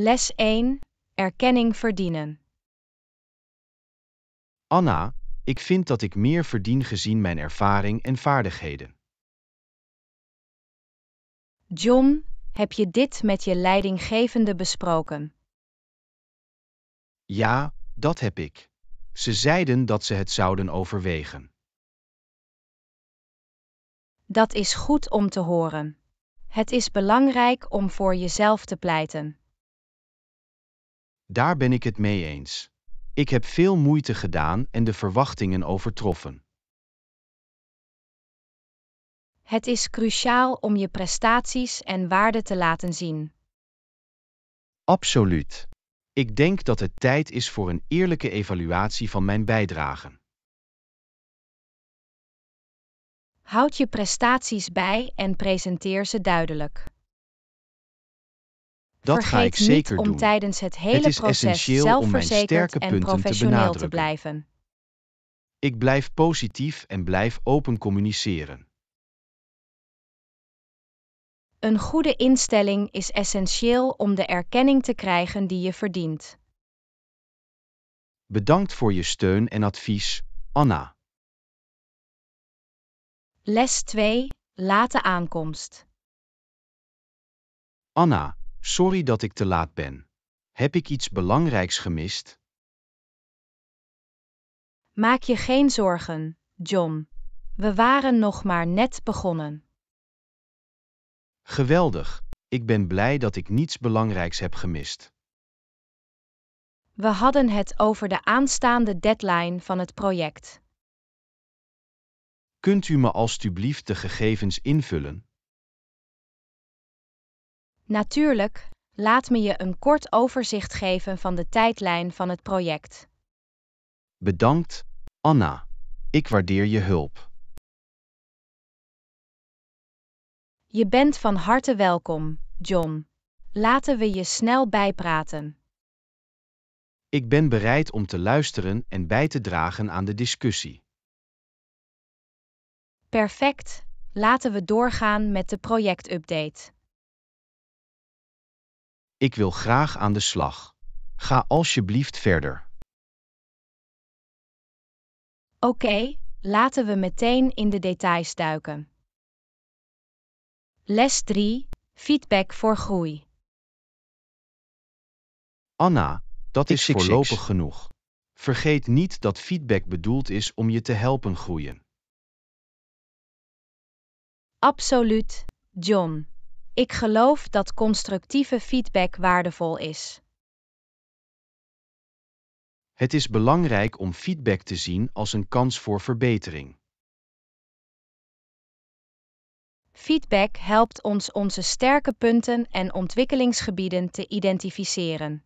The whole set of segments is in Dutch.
Les 1. Erkenning verdienen. Anna, ik vind dat ik meer verdien gezien mijn ervaring en vaardigheden. John, heb je dit met je leidinggevende besproken? Ja, dat heb ik. Ze zeiden dat ze het zouden overwegen. Dat is goed om te horen. Het is belangrijk om voor jezelf te pleiten. Daar ben ik het mee eens. Ik heb veel moeite gedaan en de verwachtingen overtroffen. Het is cruciaal om je prestaties en waarde te laten zien. Absoluut. Ik denk dat het tijd is voor een eerlijke evaluatie van mijn bijdragen. Houd je prestaties bij en presenteer ze duidelijk. Dat ga ik zeker doen om doen. tijdens het hele het is proces zelfverzekerd en professioneel te, te blijven. Ik blijf positief en blijf open communiceren. Een goede instelling is essentieel om de erkenning te krijgen die je verdient. Bedankt voor je steun en advies, Anna. Les 2. Late aankomst. Anna, Sorry dat ik te laat ben. Heb ik iets belangrijks gemist? Maak je geen zorgen, John. We waren nog maar net begonnen. Geweldig, ik ben blij dat ik niets belangrijks heb gemist. We hadden het over de aanstaande deadline van het project. Kunt u me alstublieft de gegevens invullen? Natuurlijk, laat me je een kort overzicht geven van de tijdlijn van het project. Bedankt, Anna. Ik waardeer je hulp. Je bent van harte welkom, John. Laten we je snel bijpraten. Ik ben bereid om te luisteren en bij te dragen aan de discussie. Perfect, laten we doorgaan met de projectupdate. Ik wil graag aan de slag. Ga alsjeblieft verder. Oké, laten we meteen in de details duiken. Les 3: Feedback voor groei. Anna, dat is voorlopig genoeg. Vergeet niet dat feedback bedoeld is om je te helpen groeien. Absoluut, John. Ik geloof dat constructieve feedback waardevol is. Het is belangrijk om feedback te zien als een kans voor verbetering. Feedback helpt ons onze sterke punten en ontwikkelingsgebieden te identificeren.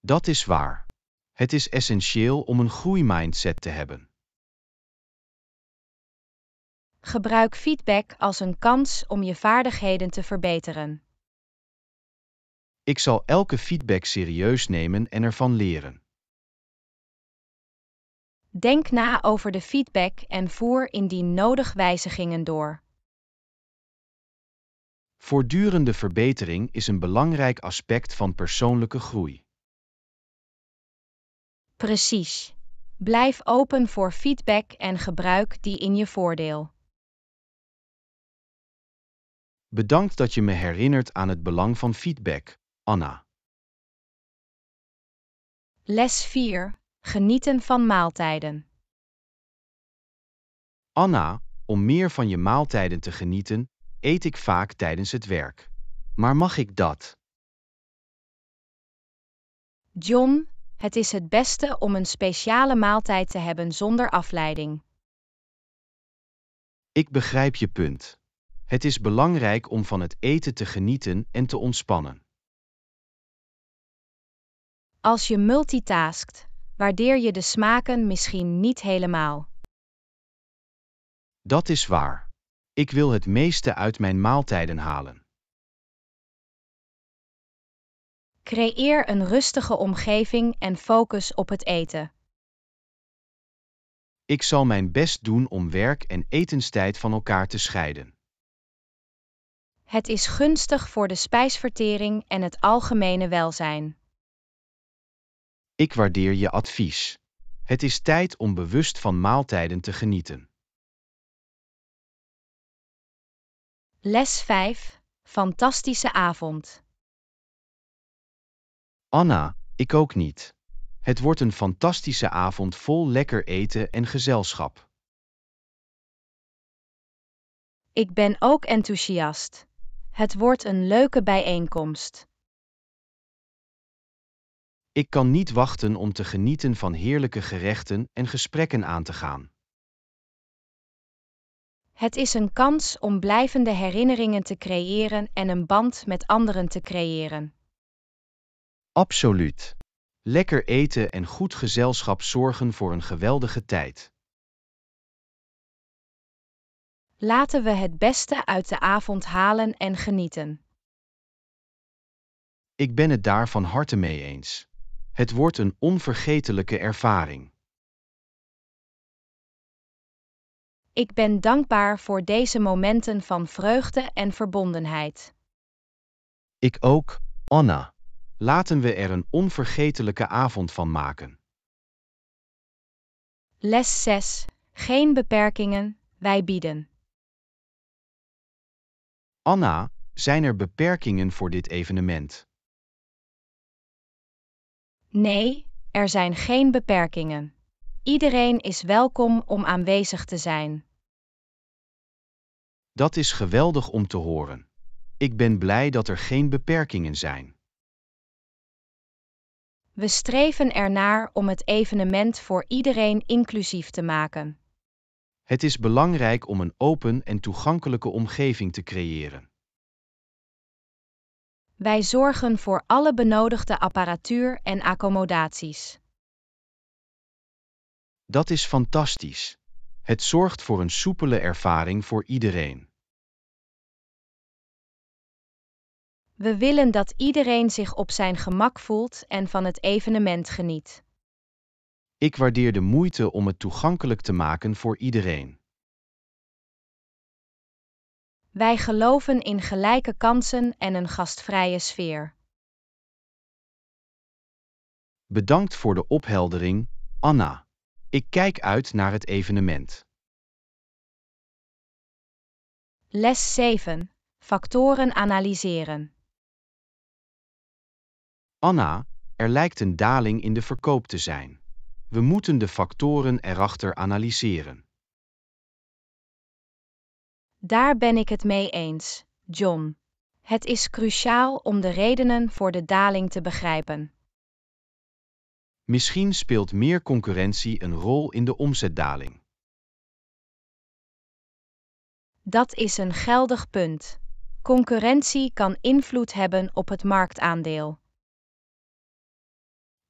Dat is waar. Het is essentieel om een groeimindset te hebben. Gebruik feedback als een kans om je vaardigheden te verbeteren. Ik zal elke feedback serieus nemen en ervan leren. Denk na over de feedback en voer indien nodig wijzigingen door. Voortdurende verbetering is een belangrijk aspect van persoonlijke groei. Precies. Blijf open voor feedback en gebruik die in je voordeel. Bedankt dat je me herinnert aan het belang van feedback, Anna. Les 4. Genieten van maaltijden. Anna, om meer van je maaltijden te genieten, eet ik vaak tijdens het werk. Maar mag ik dat? John, het is het beste om een speciale maaltijd te hebben zonder afleiding. Ik begrijp je punt. Het is belangrijk om van het eten te genieten en te ontspannen. Als je multitaskt, waardeer je de smaken misschien niet helemaal. Dat is waar. Ik wil het meeste uit mijn maaltijden halen. Creëer een rustige omgeving en focus op het eten. Ik zal mijn best doen om werk en etenstijd van elkaar te scheiden. Het is gunstig voor de spijsvertering en het algemene welzijn. Ik waardeer je advies. Het is tijd om bewust van maaltijden te genieten. Les 5. Fantastische avond. Anna, ik ook niet. Het wordt een fantastische avond vol lekker eten en gezelschap. Ik ben ook enthousiast. Het wordt een leuke bijeenkomst. Ik kan niet wachten om te genieten van heerlijke gerechten en gesprekken aan te gaan. Het is een kans om blijvende herinneringen te creëren en een band met anderen te creëren. Absoluut. Lekker eten en goed gezelschap zorgen voor een geweldige tijd. Laten we het beste uit de avond halen en genieten. Ik ben het daar van harte mee eens. Het wordt een onvergetelijke ervaring. Ik ben dankbaar voor deze momenten van vreugde en verbondenheid. Ik ook, Anna. Laten we er een onvergetelijke avond van maken. Les 6. Geen beperkingen, wij bieden. Anna, zijn er beperkingen voor dit evenement? Nee, er zijn geen beperkingen. Iedereen is welkom om aanwezig te zijn. Dat is geweldig om te horen. Ik ben blij dat er geen beperkingen zijn. We streven ernaar om het evenement voor iedereen inclusief te maken. Het is belangrijk om een open en toegankelijke omgeving te creëren. Wij zorgen voor alle benodigde apparatuur en accommodaties. Dat is fantastisch. Het zorgt voor een soepele ervaring voor iedereen. We willen dat iedereen zich op zijn gemak voelt en van het evenement geniet. Ik waardeer de moeite om het toegankelijk te maken voor iedereen. Wij geloven in gelijke kansen en een gastvrije sfeer. Bedankt voor de opheldering, Anna. Ik kijk uit naar het evenement. Les 7. Factoren analyseren. Anna, er lijkt een daling in de verkoop te zijn. We moeten de factoren erachter analyseren. Daar ben ik het mee eens, John. Het is cruciaal om de redenen voor de daling te begrijpen. Misschien speelt meer concurrentie een rol in de omzetdaling. Dat is een geldig punt. Concurrentie kan invloed hebben op het marktaandeel.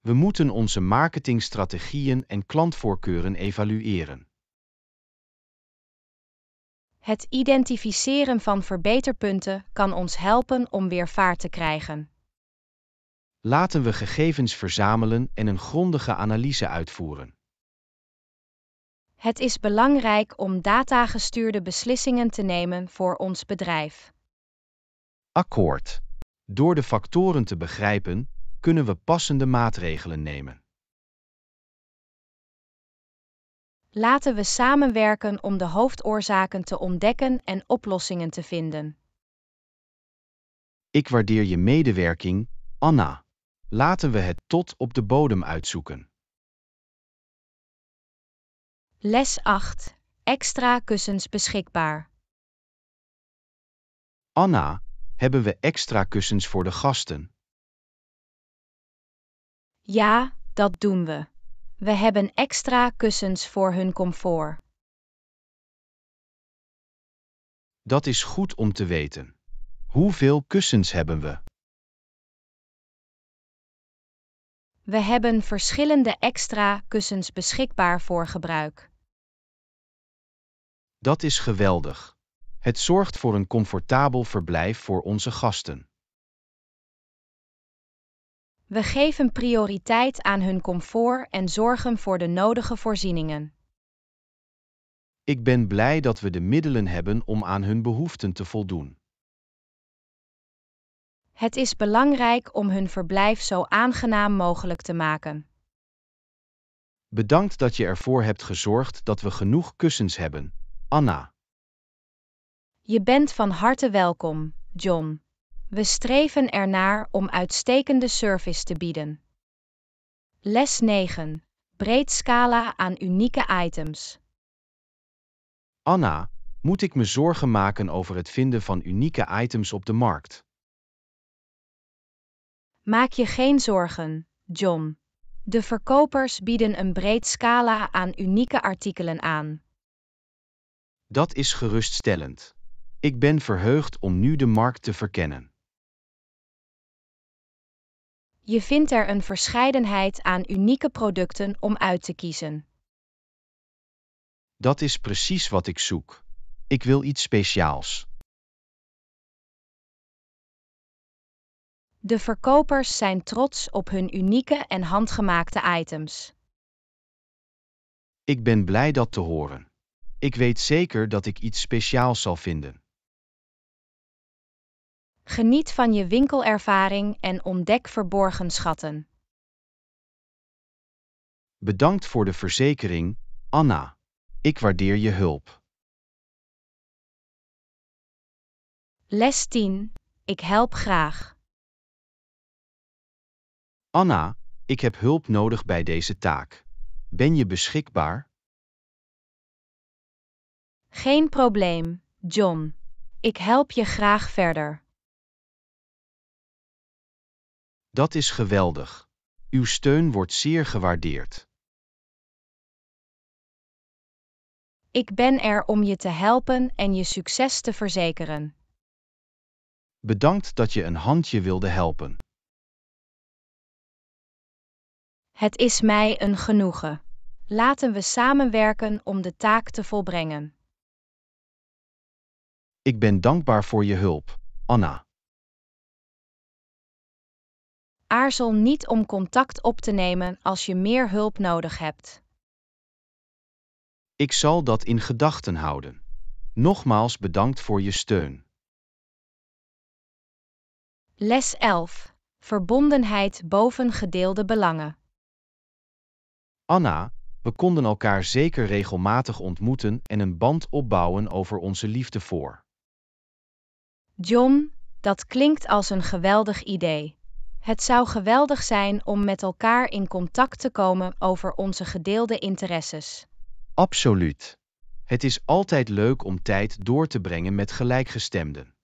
We moeten onze marketingstrategieën en klantvoorkeuren evalueren. Het identificeren van verbeterpunten kan ons helpen om weer vaart te krijgen. Laten we gegevens verzamelen en een grondige analyse uitvoeren. Het is belangrijk om datagestuurde beslissingen te nemen voor ons bedrijf. Akkoord. Door de factoren te begrijpen, kunnen we passende maatregelen nemen. Laten we samenwerken om de hoofdoorzaken te ontdekken en oplossingen te vinden. Ik waardeer je medewerking, Anna. Laten we het tot op de bodem uitzoeken. Les 8. Extra kussens beschikbaar. Anna, hebben we extra kussens voor de gasten? Ja, dat doen we. We hebben extra kussens voor hun comfort. Dat is goed om te weten. Hoeveel kussens hebben we? We hebben verschillende extra kussens beschikbaar voor gebruik. Dat is geweldig. Het zorgt voor een comfortabel verblijf voor onze gasten. We geven prioriteit aan hun comfort en zorgen voor de nodige voorzieningen. Ik ben blij dat we de middelen hebben om aan hun behoeften te voldoen. Het is belangrijk om hun verblijf zo aangenaam mogelijk te maken. Bedankt dat je ervoor hebt gezorgd dat we genoeg kussens hebben, Anna. Je bent van harte welkom, John. We streven ernaar om uitstekende service te bieden. Les 9. Breed scala aan unieke items. Anna, moet ik me zorgen maken over het vinden van unieke items op de markt? Maak je geen zorgen, John. De verkopers bieden een breed scala aan unieke artikelen aan. Dat is geruststellend. Ik ben verheugd om nu de markt te verkennen. Je vindt er een verscheidenheid aan unieke producten om uit te kiezen. Dat is precies wat ik zoek. Ik wil iets speciaals. De verkopers zijn trots op hun unieke en handgemaakte items. Ik ben blij dat te horen. Ik weet zeker dat ik iets speciaals zal vinden. Geniet van je winkelervaring en ontdek verborgen schatten. Bedankt voor de verzekering, Anna. Ik waardeer je hulp. Les 10. Ik help graag. Anna, ik heb hulp nodig bij deze taak. Ben je beschikbaar? Geen probleem, John. Ik help je graag verder. Dat is geweldig. Uw steun wordt zeer gewaardeerd. Ik ben er om je te helpen en je succes te verzekeren. Bedankt dat je een handje wilde helpen. Het is mij een genoegen. Laten we samenwerken om de taak te volbrengen. Ik ben dankbaar voor je hulp, Anna. Aarzel niet om contact op te nemen als je meer hulp nodig hebt. Ik zal dat in gedachten houden. Nogmaals bedankt voor je steun. Les 11. Verbondenheid boven gedeelde belangen. Anna, we konden elkaar zeker regelmatig ontmoeten en een band opbouwen over onze liefde voor. John, dat klinkt als een geweldig idee. Het zou geweldig zijn om met elkaar in contact te komen over onze gedeelde interesses. Absoluut. Het is altijd leuk om tijd door te brengen met gelijkgestemden.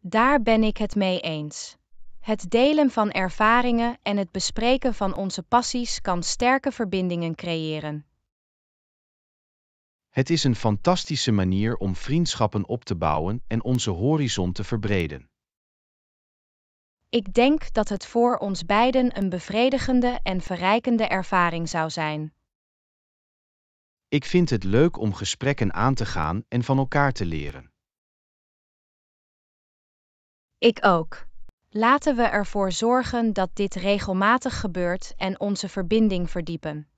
Daar ben ik het mee eens. Het delen van ervaringen en het bespreken van onze passies kan sterke verbindingen creëren. Het is een fantastische manier om vriendschappen op te bouwen en onze horizon te verbreden. Ik denk dat het voor ons beiden een bevredigende en verrijkende ervaring zou zijn. Ik vind het leuk om gesprekken aan te gaan en van elkaar te leren. Ik ook. Laten we ervoor zorgen dat dit regelmatig gebeurt en onze verbinding verdiepen.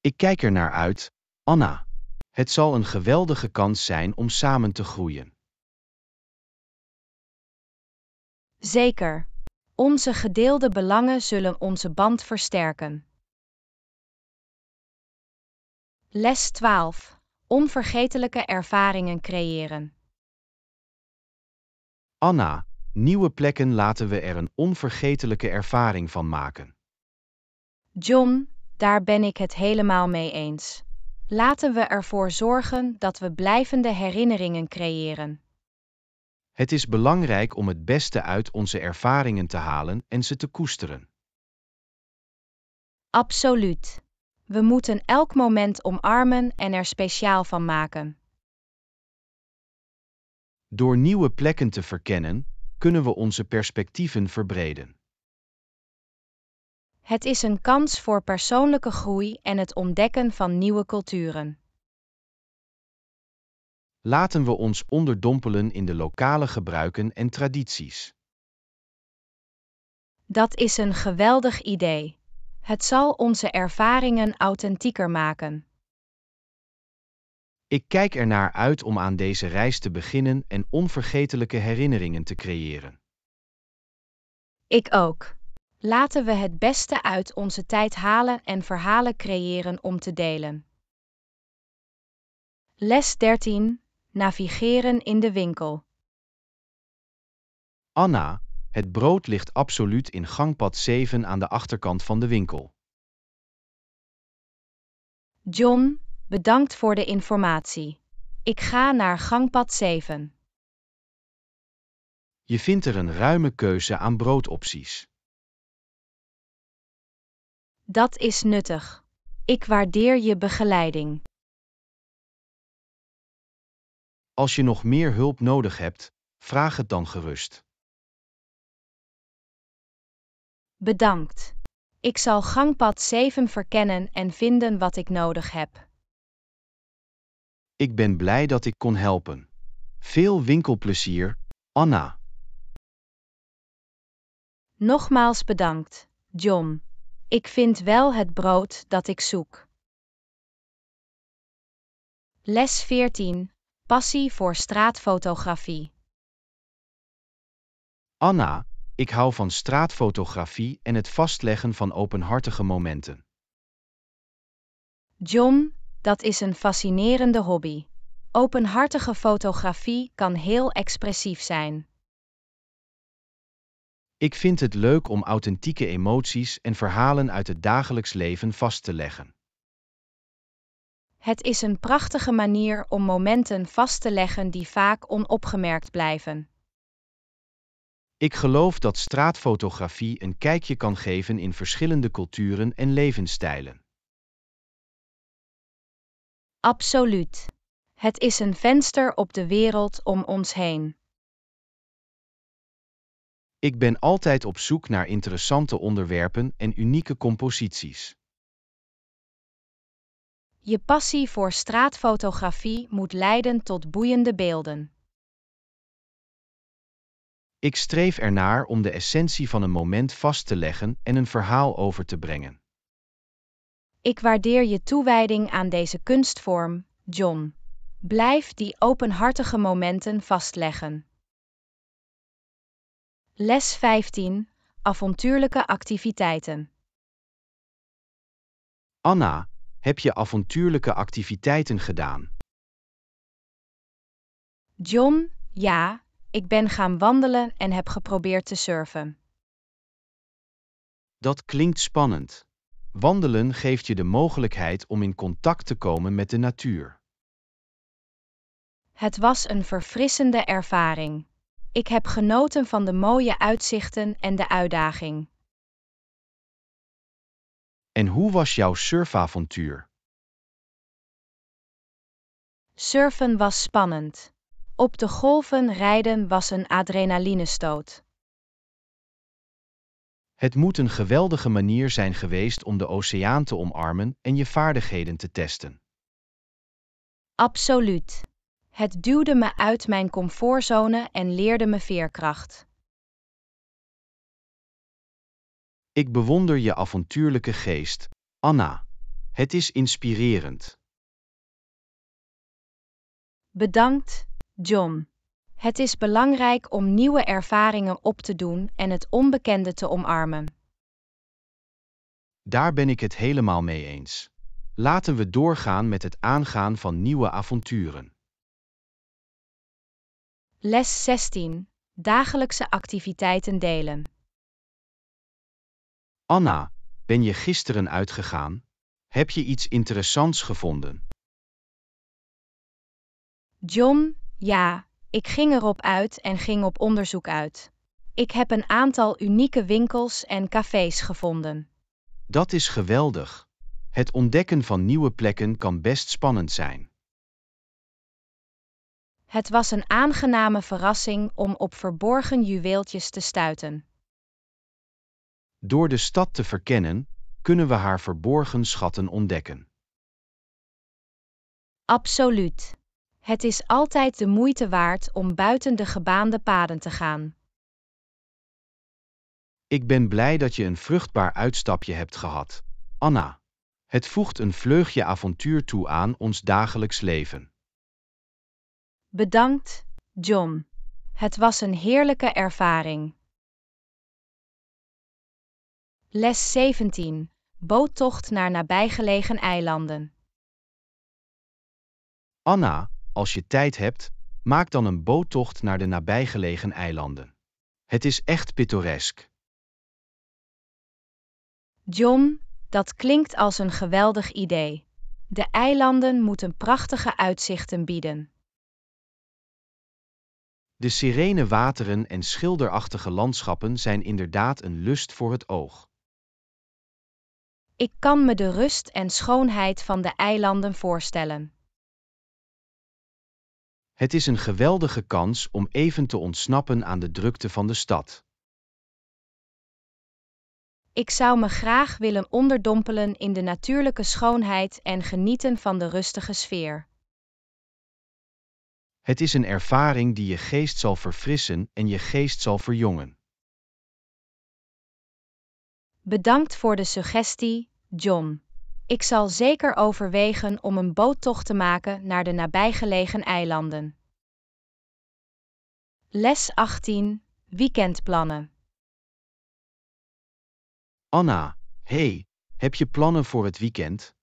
Ik kijk er naar uit, Anna. Het zal een geweldige kans zijn om samen te groeien. Zeker. Onze gedeelde belangen zullen onze band versterken. Les 12. Onvergetelijke ervaringen creëren. Anna, nieuwe plekken laten we er een onvergetelijke ervaring van maken. John, daar ben ik het helemaal mee eens. Laten we ervoor zorgen dat we blijvende herinneringen creëren. Het is belangrijk om het beste uit onze ervaringen te halen en ze te koesteren. Absoluut. We moeten elk moment omarmen en er speciaal van maken. Door nieuwe plekken te verkennen, kunnen we onze perspectieven verbreden. Het is een kans voor persoonlijke groei en het ontdekken van nieuwe culturen. Laten we ons onderdompelen in de lokale gebruiken en tradities. Dat is een geweldig idee. Het zal onze ervaringen authentieker maken. Ik kijk ernaar uit om aan deze reis te beginnen en onvergetelijke herinneringen te creëren. Ik ook. Laten we het beste uit onze tijd halen en verhalen creëren om te delen. Les 13. Navigeren in de winkel. Anna, het brood ligt absoluut in gangpad 7 aan de achterkant van de winkel. John, bedankt voor de informatie. Ik ga naar gangpad 7. Je vindt er een ruime keuze aan broodopties. Dat is nuttig. Ik waardeer je begeleiding. Als je nog meer hulp nodig hebt, vraag het dan gerust. Bedankt. Ik zal gangpad 7 verkennen en vinden wat ik nodig heb. Ik ben blij dat ik kon helpen. Veel winkelplezier, Anna. Nogmaals bedankt, John. Ik vind wel het brood dat ik zoek. Les 14. Passie voor straatfotografie. Anna, ik hou van straatfotografie en het vastleggen van openhartige momenten. John, dat is een fascinerende hobby. Openhartige fotografie kan heel expressief zijn. Ik vind het leuk om authentieke emoties en verhalen uit het dagelijks leven vast te leggen. Het is een prachtige manier om momenten vast te leggen die vaak onopgemerkt blijven. Ik geloof dat straatfotografie een kijkje kan geven in verschillende culturen en levensstijlen. Absoluut. Het is een venster op de wereld om ons heen. Ik ben altijd op zoek naar interessante onderwerpen en unieke composities. Je passie voor straatfotografie moet leiden tot boeiende beelden. Ik streef ernaar om de essentie van een moment vast te leggen en een verhaal over te brengen. Ik waardeer je toewijding aan deze kunstvorm, John. Blijf die openhartige momenten vastleggen. Les 15. Avontuurlijke activiteiten. Anna, heb je avontuurlijke activiteiten gedaan? John, ja, ik ben gaan wandelen en heb geprobeerd te surfen. Dat klinkt spannend. Wandelen geeft je de mogelijkheid om in contact te komen met de natuur. Het was een verfrissende ervaring ik heb genoten van de mooie uitzichten en de uitdaging. En hoe was jouw surfavontuur? Surfen was spannend. Op de golven rijden was een adrenalinestoot. Het moet een geweldige manier zijn geweest om de oceaan te omarmen en je vaardigheden te testen. Absoluut. Het duwde me uit mijn comfortzone en leerde me veerkracht. Ik bewonder je avontuurlijke geest, Anna. Het is inspirerend. Bedankt, John. Het is belangrijk om nieuwe ervaringen op te doen en het onbekende te omarmen. Daar ben ik het helemaal mee eens. Laten we doorgaan met het aangaan van nieuwe avonturen. Les 16. Dagelijkse activiteiten delen. Anna, ben je gisteren uitgegaan? Heb je iets interessants gevonden? John, ja, ik ging erop uit en ging op onderzoek uit. Ik heb een aantal unieke winkels en cafés gevonden. Dat is geweldig. Het ontdekken van nieuwe plekken kan best spannend zijn. Het was een aangename verrassing om op verborgen juweeltjes te stuiten. Door de stad te verkennen, kunnen we haar verborgen schatten ontdekken. Absoluut. Het is altijd de moeite waard om buiten de gebaande paden te gaan. Ik ben blij dat je een vruchtbaar uitstapje hebt gehad, Anna. Het voegt een vleugje avontuur toe aan ons dagelijks leven. Bedankt, John. Het was een heerlijke ervaring. Les 17. Boottocht naar nabijgelegen eilanden. Anna, als je tijd hebt, maak dan een boottocht naar de nabijgelegen eilanden. Het is echt pittoresk. John, dat klinkt als een geweldig idee. De eilanden moeten prachtige uitzichten bieden. De serene wateren en schilderachtige landschappen zijn inderdaad een lust voor het oog. Ik kan me de rust en schoonheid van de eilanden voorstellen. Het is een geweldige kans om even te ontsnappen aan de drukte van de stad. Ik zou me graag willen onderdompelen in de natuurlijke schoonheid en genieten van de rustige sfeer. Het is een ervaring die je geest zal verfrissen en je geest zal verjongen. Bedankt voor de suggestie, John. Ik zal zeker overwegen om een boottocht te maken naar de nabijgelegen eilanden. Les 18 Weekendplannen. Anna, hey, heb je plannen voor het weekend?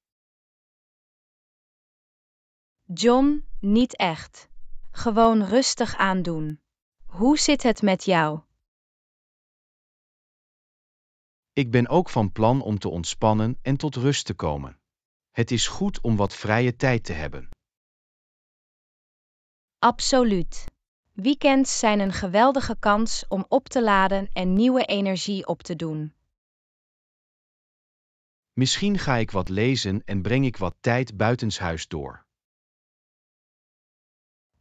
John, niet echt. Gewoon rustig aandoen. Hoe zit het met jou? Ik ben ook van plan om te ontspannen en tot rust te komen. Het is goed om wat vrije tijd te hebben. Absoluut. Weekends zijn een geweldige kans om op te laden en nieuwe energie op te doen. Misschien ga ik wat lezen en breng ik wat tijd buitenshuis door.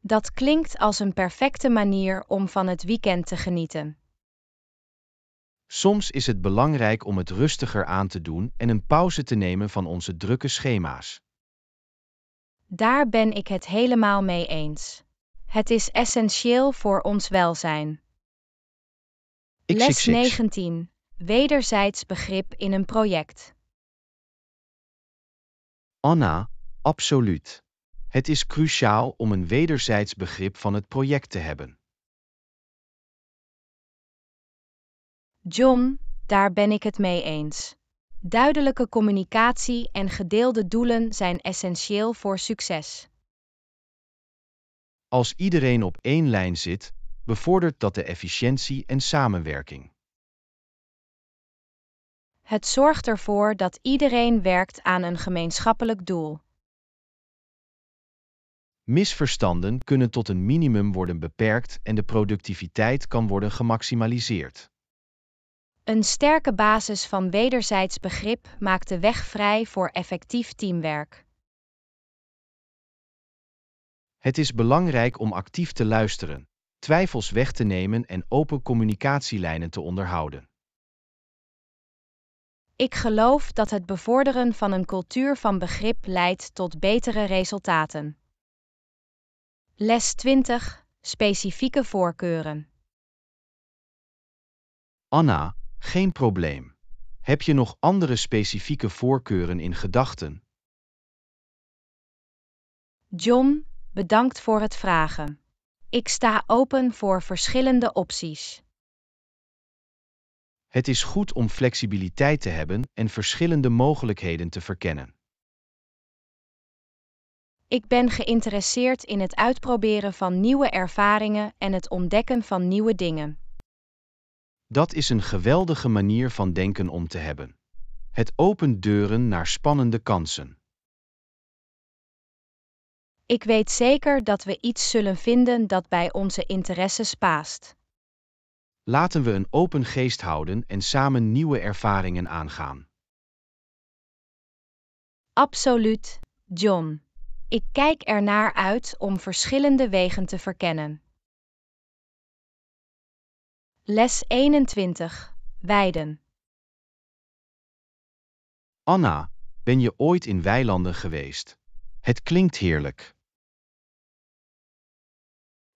Dat klinkt als een perfecte manier om van het weekend te genieten. Soms is het belangrijk om het rustiger aan te doen en een pauze te nemen van onze drukke schema's. Daar ben ik het helemaal mee eens. Het is essentieel voor ons welzijn. Les 19. Wederzijds begrip in een project. Anna, absoluut. Het is cruciaal om een wederzijds begrip van het project te hebben. John, daar ben ik het mee eens. Duidelijke communicatie en gedeelde doelen zijn essentieel voor succes. Als iedereen op één lijn zit, bevordert dat de efficiëntie en samenwerking. Het zorgt ervoor dat iedereen werkt aan een gemeenschappelijk doel. Misverstanden kunnen tot een minimum worden beperkt en de productiviteit kan worden gemaximaliseerd. Een sterke basis van wederzijds begrip maakt de weg vrij voor effectief teamwerk. Het is belangrijk om actief te luisteren, twijfels weg te nemen en open communicatielijnen te onderhouden. Ik geloof dat het bevorderen van een cultuur van begrip leidt tot betere resultaten. Les 20. Specifieke voorkeuren. Anna, geen probleem. Heb je nog andere specifieke voorkeuren in gedachten? John, bedankt voor het vragen. Ik sta open voor verschillende opties. Het is goed om flexibiliteit te hebben en verschillende mogelijkheden te verkennen. Ik ben geïnteresseerd in het uitproberen van nieuwe ervaringen en het ontdekken van nieuwe dingen. Dat is een geweldige manier van denken om te hebben. Het opent deuren naar spannende kansen. Ik weet zeker dat we iets zullen vinden dat bij onze interesses paast. Laten we een open geest houden en samen nieuwe ervaringen aangaan. Absoluut, John. Ik kijk ernaar uit om verschillende wegen te verkennen. Les 21. Weiden. Anna, ben je ooit in weilanden geweest? Het klinkt heerlijk.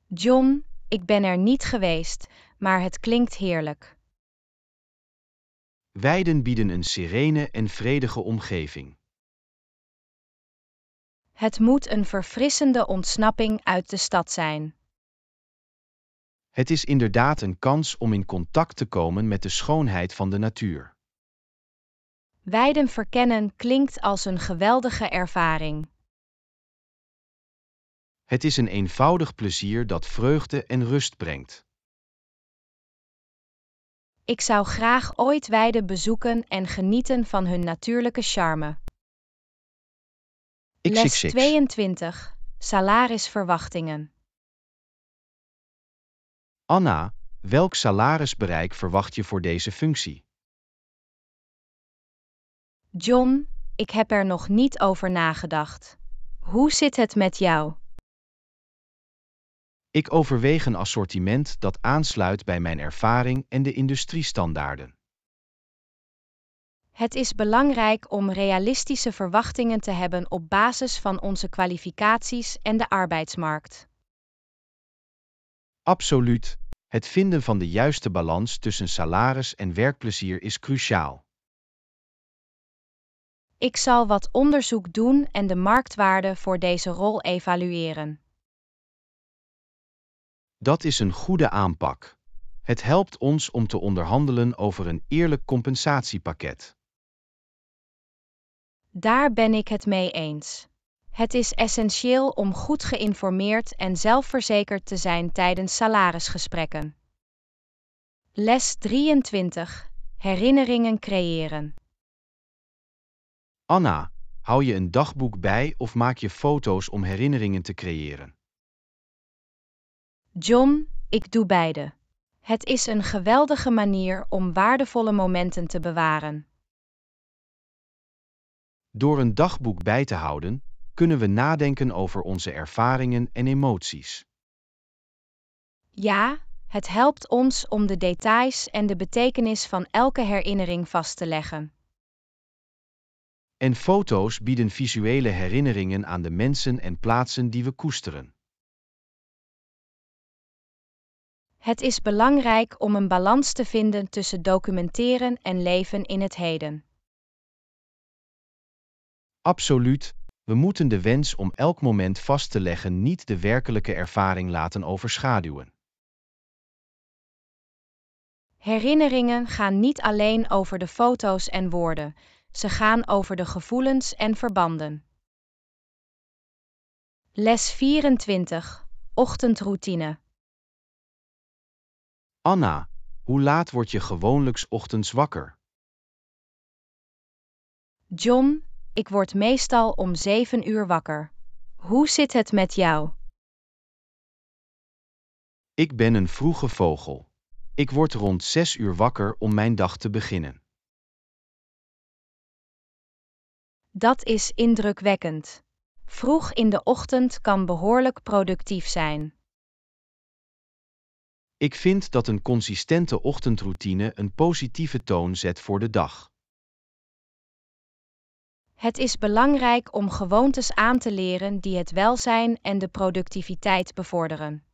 John, ik ben er niet geweest, maar het klinkt heerlijk. Weiden bieden een serene en vredige omgeving. Het moet een verfrissende ontsnapping uit de stad zijn. Het is inderdaad een kans om in contact te komen met de schoonheid van de natuur. Weiden verkennen klinkt als een geweldige ervaring. Het is een eenvoudig plezier dat vreugde en rust brengt. Ik zou graag ooit weiden bezoeken en genieten van hun natuurlijke charme. Les 22. Salarisverwachtingen. Anna, welk salarisbereik verwacht je voor deze functie? John, ik heb er nog niet over nagedacht. Hoe zit het met jou? Ik overweeg een assortiment dat aansluit bij mijn ervaring en de industriestandaarden. Het is belangrijk om realistische verwachtingen te hebben op basis van onze kwalificaties en de arbeidsmarkt. Absoluut. Het vinden van de juiste balans tussen salaris en werkplezier is cruciaal. Ik zal wat onderzoek doen en de marktwaarde voor deze rol evalueren. Dat is een goede aanpak. Het helpt ons om te onderhandelen over een eerlijk compensatiepakket. Daar ben ik het mee eens. Het is essentieel om goed geïnformeerd en zelfverzekerd te zijn tijdens salarisgesprekken. Les 23. Herinneringen creëren. Anna, hou je een dagboek bij of maak je foto's om herinneringen te creëren? John, ik doe beide. Het is een geweldige manier om waardevolle momenten te bewaren. Door een dagboek bij te houden, kunnen we nadenken over onze ervaringen en emoties. Ja, het helpt ons om de details en de betekenis van elke herinnering vast te leggen. En foto's bieden visuele herinneringen aan de mensen en plaatsen die we koesteren. Het is belangrijk om een balans te vinden tussen documenteren en leven in het heden. Absoluut, we moeten de wens om elk moment vast te leggen niet de werkelijke ervaring laten overschaduwen. Herinneringen gaan niet alleen over de foto's en woorden, ze gaan over de gevoelens en verbanden. Les 24. Ochtendroutine. Anna, hoe laat word je gewoonlijks ochtends wakker? John, ik word meestal om zeven uur wakker. Hoe zit het met jou? Ik ben een vroege vogel. Ik word rond zes uur wakker om mijn dag te beginnen. Dat is indrukwekkend. Vroeg in de ochtend kan behoorlijk productief zijn. Ik vind dat een consistente ochtendroutine een positieve toon zet voor de dag. Het is belangrijk om gewoontes aan te leren die het welzijn en de productiviteit bevorderen.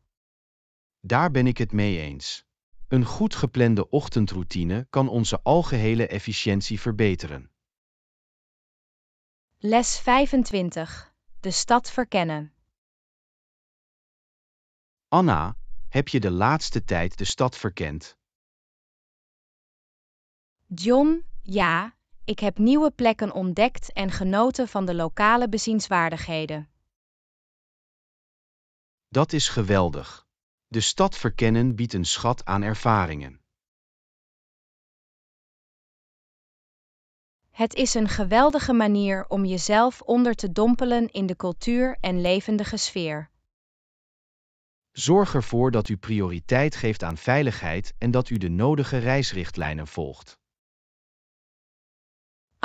Daar ben ik het mee eens. Een goed geplande ochtendroutine kan onze algehele efficiëntie verbeteren. Les 25. De stad verkennen. Anna, heb je de laatste tijd de stad verkend? John, ja, ik heb nieuwe plekken ontdekt en genoten van de lokale bezienswaardigheden. Dat is geweldig. De stad verkennen biedt een schat aan ervaringen. Het is een geweldige manier om jezelf onder te dompelen in de cultuur en levendige sfeer. Zorg ervoor dat u prioriteit geeft aan veiligheid en dat u de nodige reisrichtlijnen volgt.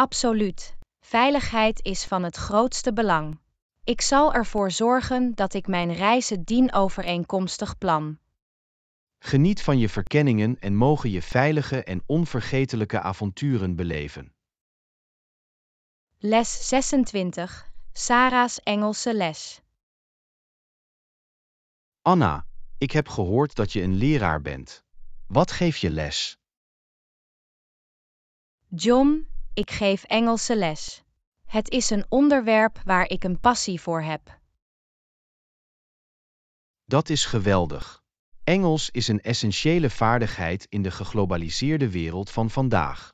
Absoluut. Veiligheid is van het grootste belang. Ik zal ervoor zorgen dat ik mijn reizen dien overeenkomstig plan. Geniet van je verkenningen en mogen je veilige en onvergetelijke avonturen beleven. Les 26. Sarah's Engelse les. Anna, ik heb gehoord dat je een leraar bent. Wat geef je les? John, ik geef Engelse les. Het is een onderwerp waar ik een passie voor heb. Dat is geweldig. Engels is een essentiële vaardigheid in de geglobaliseerde wereld van vandaag.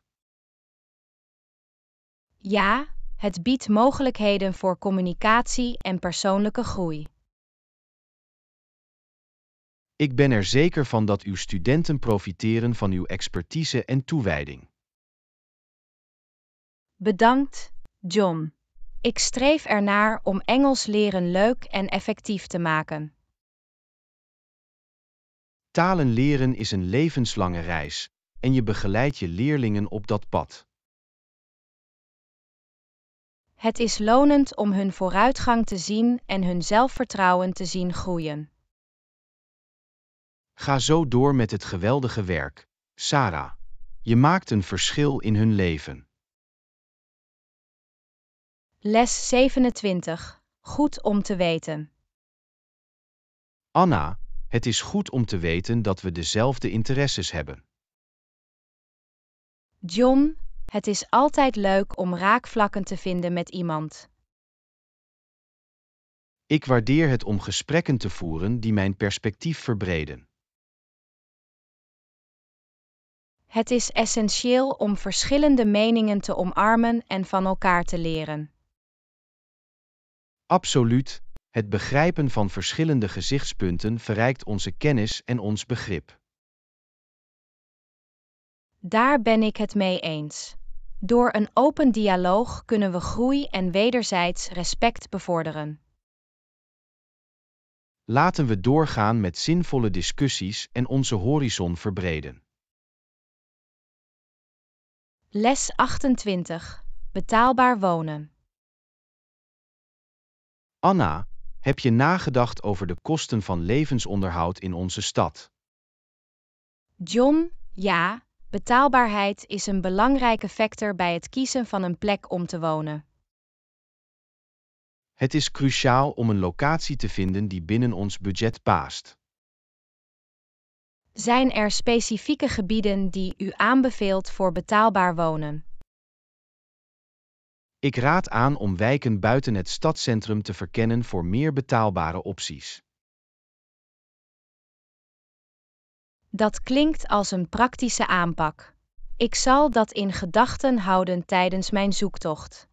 Ja, het biedt mogelijkheden voor communicatie en persoonlijke groei. Ik ben er zeker van dat uw studenten profiteren van uw expertise en toewijding. Bedankt, John. Ik streef ernaar om Engels leren leuk en effectief te maken. Talen leren is een levenslange reis en je begeleidt je leerlingen op dat pad. Het is lonend om hun vooruitgang te zien en hun zelfvertrouwen te zien groeien. Ga zo door met het geweldige werk, Sarah. Je maakt een verschil in hun leven. Les 27. Goed om te weten. Anna, het is goed om te weten dat we dezelfde interesses hebben. John, het is altijd leuk om raakvlakken te vinden met iemand. Ik waardeer het om gesprekken te voeren die mijn perspectief verbreden. Het is essentieel om verschillende meningen te omarmen en van elkaar te leren. Absoluut, het begrijpen van verschillende gezichtspunten verrijkt onze kennis en ons begrip. Daar ben ik het mee eens. Door een open dialoog kunnen we groei en wederzijds respect bevorderen. Laten we doorgaan met zinvolle discussies en onze horizon verbreden. Les 28. Betaalbaar wonen. Anna, heb je nagedacht over de kosten van levensonderhoud in onze stad? John, ja, betaalbaarheid is een belangrijke factor bij het kiezen van een plek om te wonen. Het is cruciaal om een locatie te vinden die binnen ons budget paast. Zijn er specifieke gebieden die u aanbeveelt voor betaalbaar wonen? Ik raad aan om wijken buiten het stadscentrum te verkennen voor meer betaalbare opties. Dat klinkt als een praktische aanpak. Ik zal dat in gedachten houden tijdens mijn zoektocht.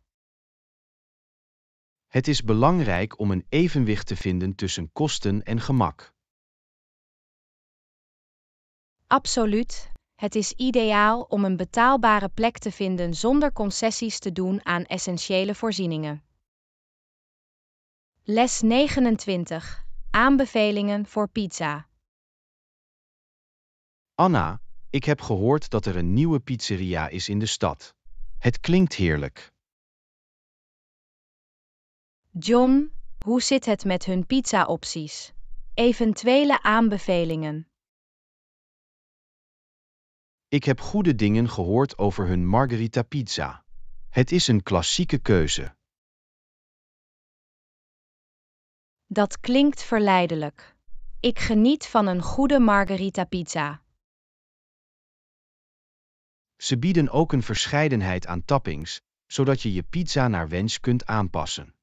Het is belangrijk om een evenwicht te vinden tussen kosten en gemak. Absoluut, het is ideaal om een betaalbare plek te vinden zonder concessies te doen aan essentiële voorzieningen. Les 29. Aanbevelingen voor pizza. Anna, ik heb gehoord dat er een nieuwe pizzeria is in de stad. Het klinkt heerlijk. John, hoe zit het met hun pizza-opties? Eventuele aanbevelingen. Ik heb goede dingen gehoord over hun margarita pizza. Het is een klassieke keuze. Dat klinkt verleidelijk. Ik geniet van een goede margarita pizza. Ze bieden ook een verscheidenheid aan toppings, zodat je je pizza naar wens kunt aanpassen.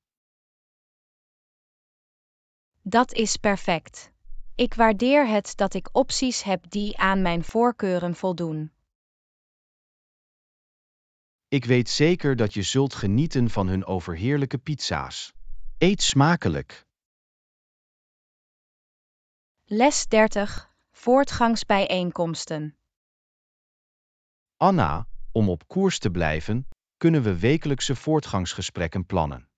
Dat is perfect. Ik waardeer het dat ik opties heb die aan mijn voorkeuren voldoen. Ik weet zeker dat je zult genieten van hun overheerlijke pizza's. Eet smakelijk. Les 30. Voortgangsbijeenkomsten. Anna, om op koers te blijven, kunnen we wekelijkse voortgangsgesprekken plannen.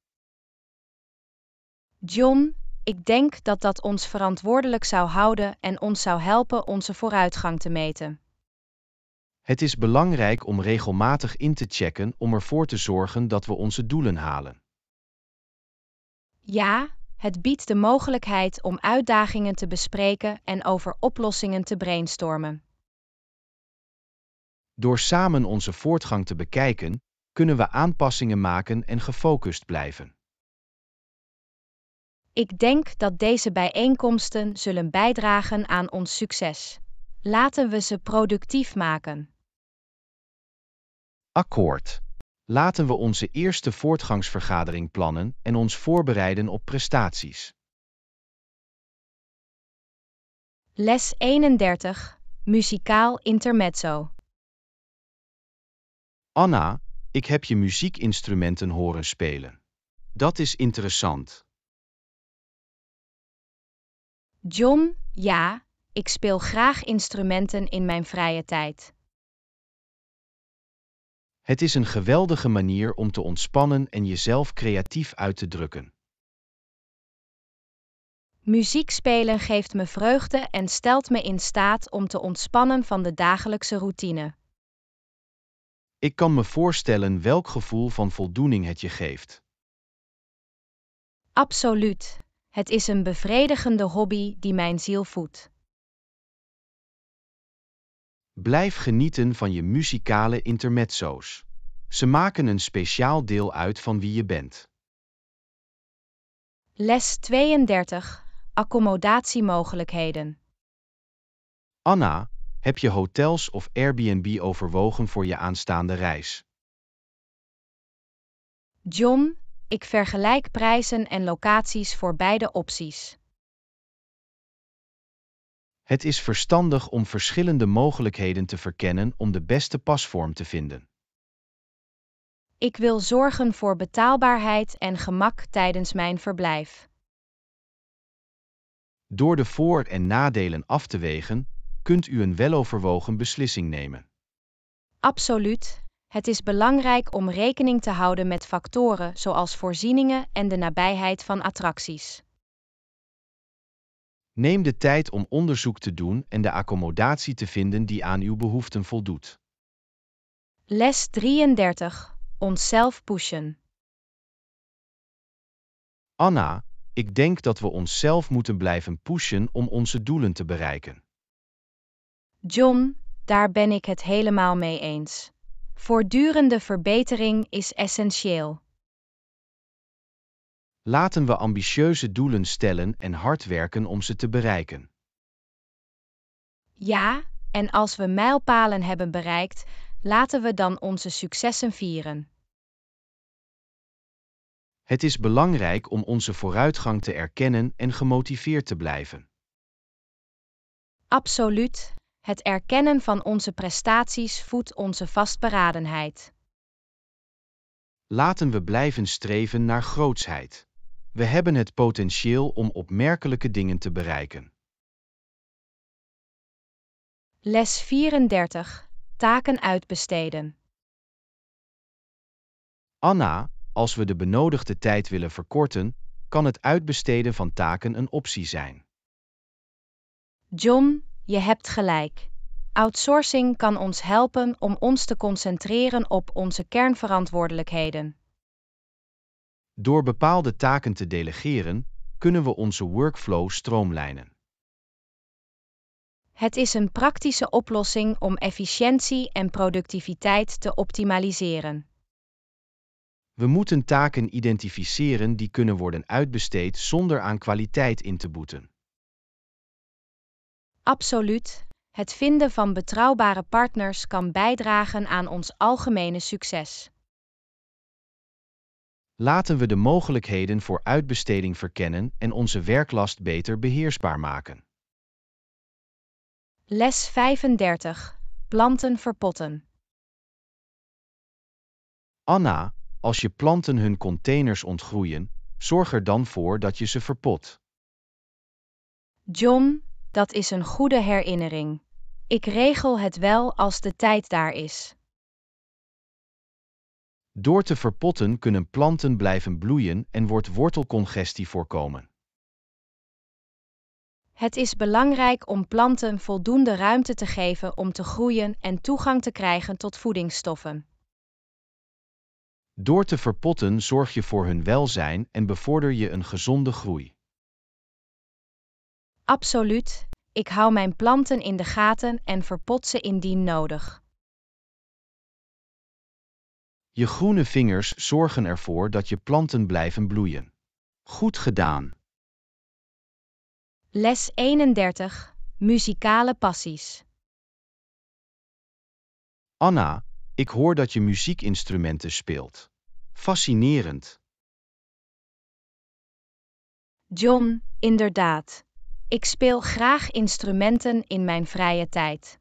John, ik denk dat dat ons verantwoordelijk zou houden en ons zou helpen onze vooruitgang te meten. Het is belangrijk om regelmatig in te checken om ervoor te zorgen dat we onze doelen halen. Ja, het biedt de mogelijkheid om uitdagingen te bespreken en over oplossingen te brainstormen. Door samen onze voortgang te bekijken, kunnen we aanpassingen maken en gefocust blijven. Ik denk dat deze bijeenkomsten zullen bijdragen aan ons succes. Laten we ze productief maken. Akkoord. Laten we onze eerste voortgangsvergadering plannen en ons voorbereiden op prestaties. Les 31. Muzikaal intermezzo. Anna, ik heb je muziekinstrumenten horen spelen. Dat is interessant. John, ja, ik speel graag instrumenten in mijn vrije tijd. Het is een geweldige manier om te ontspannen en jezelf creatief uit te drukken. Muziek spelen geeft me vreugde en stelt me in staat om te ontspannen van de dagelijkse routine. Ik kan me voorstellen welk gevoel van voldoening het je geeft. Absoluut. Het is een bevredigende hobby die mijn ziel voedt. Blijf genieten van je muzikale intermezzo's. Ze maken een speciaal deel uit van wie je bent. Les 32. Accommodatiemogelijkheden. Anna, heb je hotels of Airbnb overwogen voor je aanstaande reis? John, ik vergelijk prijzen en locaties voor beide opties. Het is verstandig om verschillende mogelijkheden te verkennen om de beste pasvorm te vinden. Ik wil zorgen voor betaalbaarheid en gemak tijdens mijn verblijf. Door de voor- en nadelen af te wegen, kunt u een weloverwogen beslissing nemen. Absoluut, het is belangrijk om rekening te houden met factoren zoals voorzieningen en de nabijheid van attracties. Neem de tijd om onderzoek te doen en de accommodatie te vinden die aan uw behoeften voldoet. Les 33. Onszelf pushen. Anna, ik denk dat we onszelf moeten blijven pushen om onze doelen te bereiken. John, daar ben ik het helemaal mee eens. Voortdurende verbetering is essentieel. Laten we ambitieuze doelen stellen en hard werken om ze te bereiken. Ja, en als we mijlpalen hebben bereikt, laten we dan onze successen vieren. Het is belangrijk om onze vooruitgang te erkennen en gemotiveerd te blijven. Absoluut, het erkennen van onze prestaties voedt onze vastberadenheid. Laten we blijven streven naar grootsheid. We hebben het potentieel om opmerkelijke dingen te bereiken. Les 34. Taken uitbesteden. Anna, als we de benodigde tijd willen verkorten, kan het uitbesteden van taken een optie zijn. John, je hebt gelijk. Outsourcing kan ons helpen om ons te concentreren op onze kernverantwoordelijkheden. Door bepaalde taken te delegeren, kunnen we onze workflow stroomlijnen. Het is een praktische oplossing om efficiëntie en productiviteit te optimaliseren. We moeten taken identificeren die kunnen worden uitbesteed zonder aan kwaliteit in te boeten absoluut, het vinden van betrouwbare partners kan bijdragen aan ons algemene succes. Laten we de mogelijkheden voor uitbesteding verkennen en onze werklast beter beheersbaar maken. Les 35. Planten verpotten. Anna, als je planten hun containers ontgroeien, zorg er dan voor dat je ze verpot. John, dat is een goede herinnering. Ik regel het wel als de tijd daar is. Door te verpotten kunnen planten blijven bloeien en wordt wortelcongestie voorkomen. Het is belangrijk om planten voldoende ruimte te geven om te groeien en toegang te krijgen tot voedingsstoffen. Door te verpotten zorg je voor hun welzijn en bevorder je een gezonde groei. Absoluut, ik hou mijn planten in de gaten en verpot ze indien nodig. Je groene vingers zorgen ervoor dat je planten blijven bloeien. Goed gedaan. Les 31. Muzikale passies. Anna, ik hoor dat je muziekinstrumenten speelt. Fascinerend. John, inderdaad. Ik speel graag instrumenten in mijn vrije tijd.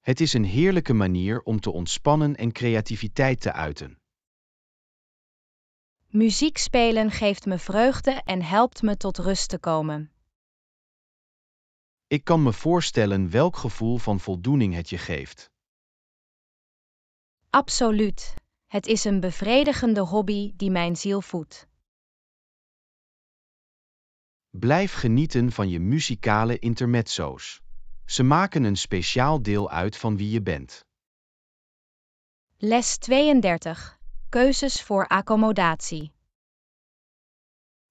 Het is een heerlijke manier om te ontspannen en creativiteit te uiten. Muziek spelen geeft me vreugde en helpt me tot rust te komen. Ik kan me voorstellen welk gevoel van voldoening het je geeft. Absoluut. Het is een bevredigende hobby die mijn ziel voedt. Blijf genieten van je muzikale intermezzo's. Ze maken een speciaal deel uit van wie je bent. Les 32. Keuzes voor accommodatie.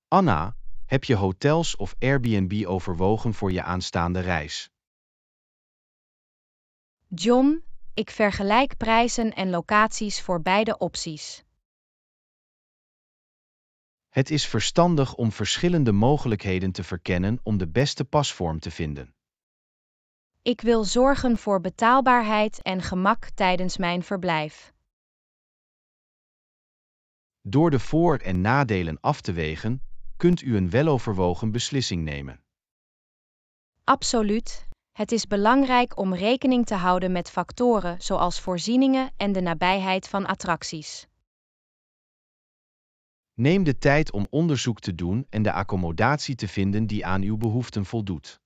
Anna, heb je hotels of Airbnb overwogen voor je aanstaande reis? John, ik vergelijk prijzen en locaties voor beide opties. Het is verstandig om verschillende mogelijkheden te verkennen om de beste pasvorm te vinden. Ik wil zorgen voor betaalbaarheid en gemak tijdens mijn verblijf. Door de voor- en nadelen af te wegen, kunt u een weloverwogen beslissing nemen. Absoluut. Het is belangrijk om rekening te houden met factoren zoals voorzieningen en de nabijheid van attracties. Neem de tijd om onderzoek te doen en de accommodatie te vinden die aan uw behoeften voldoet.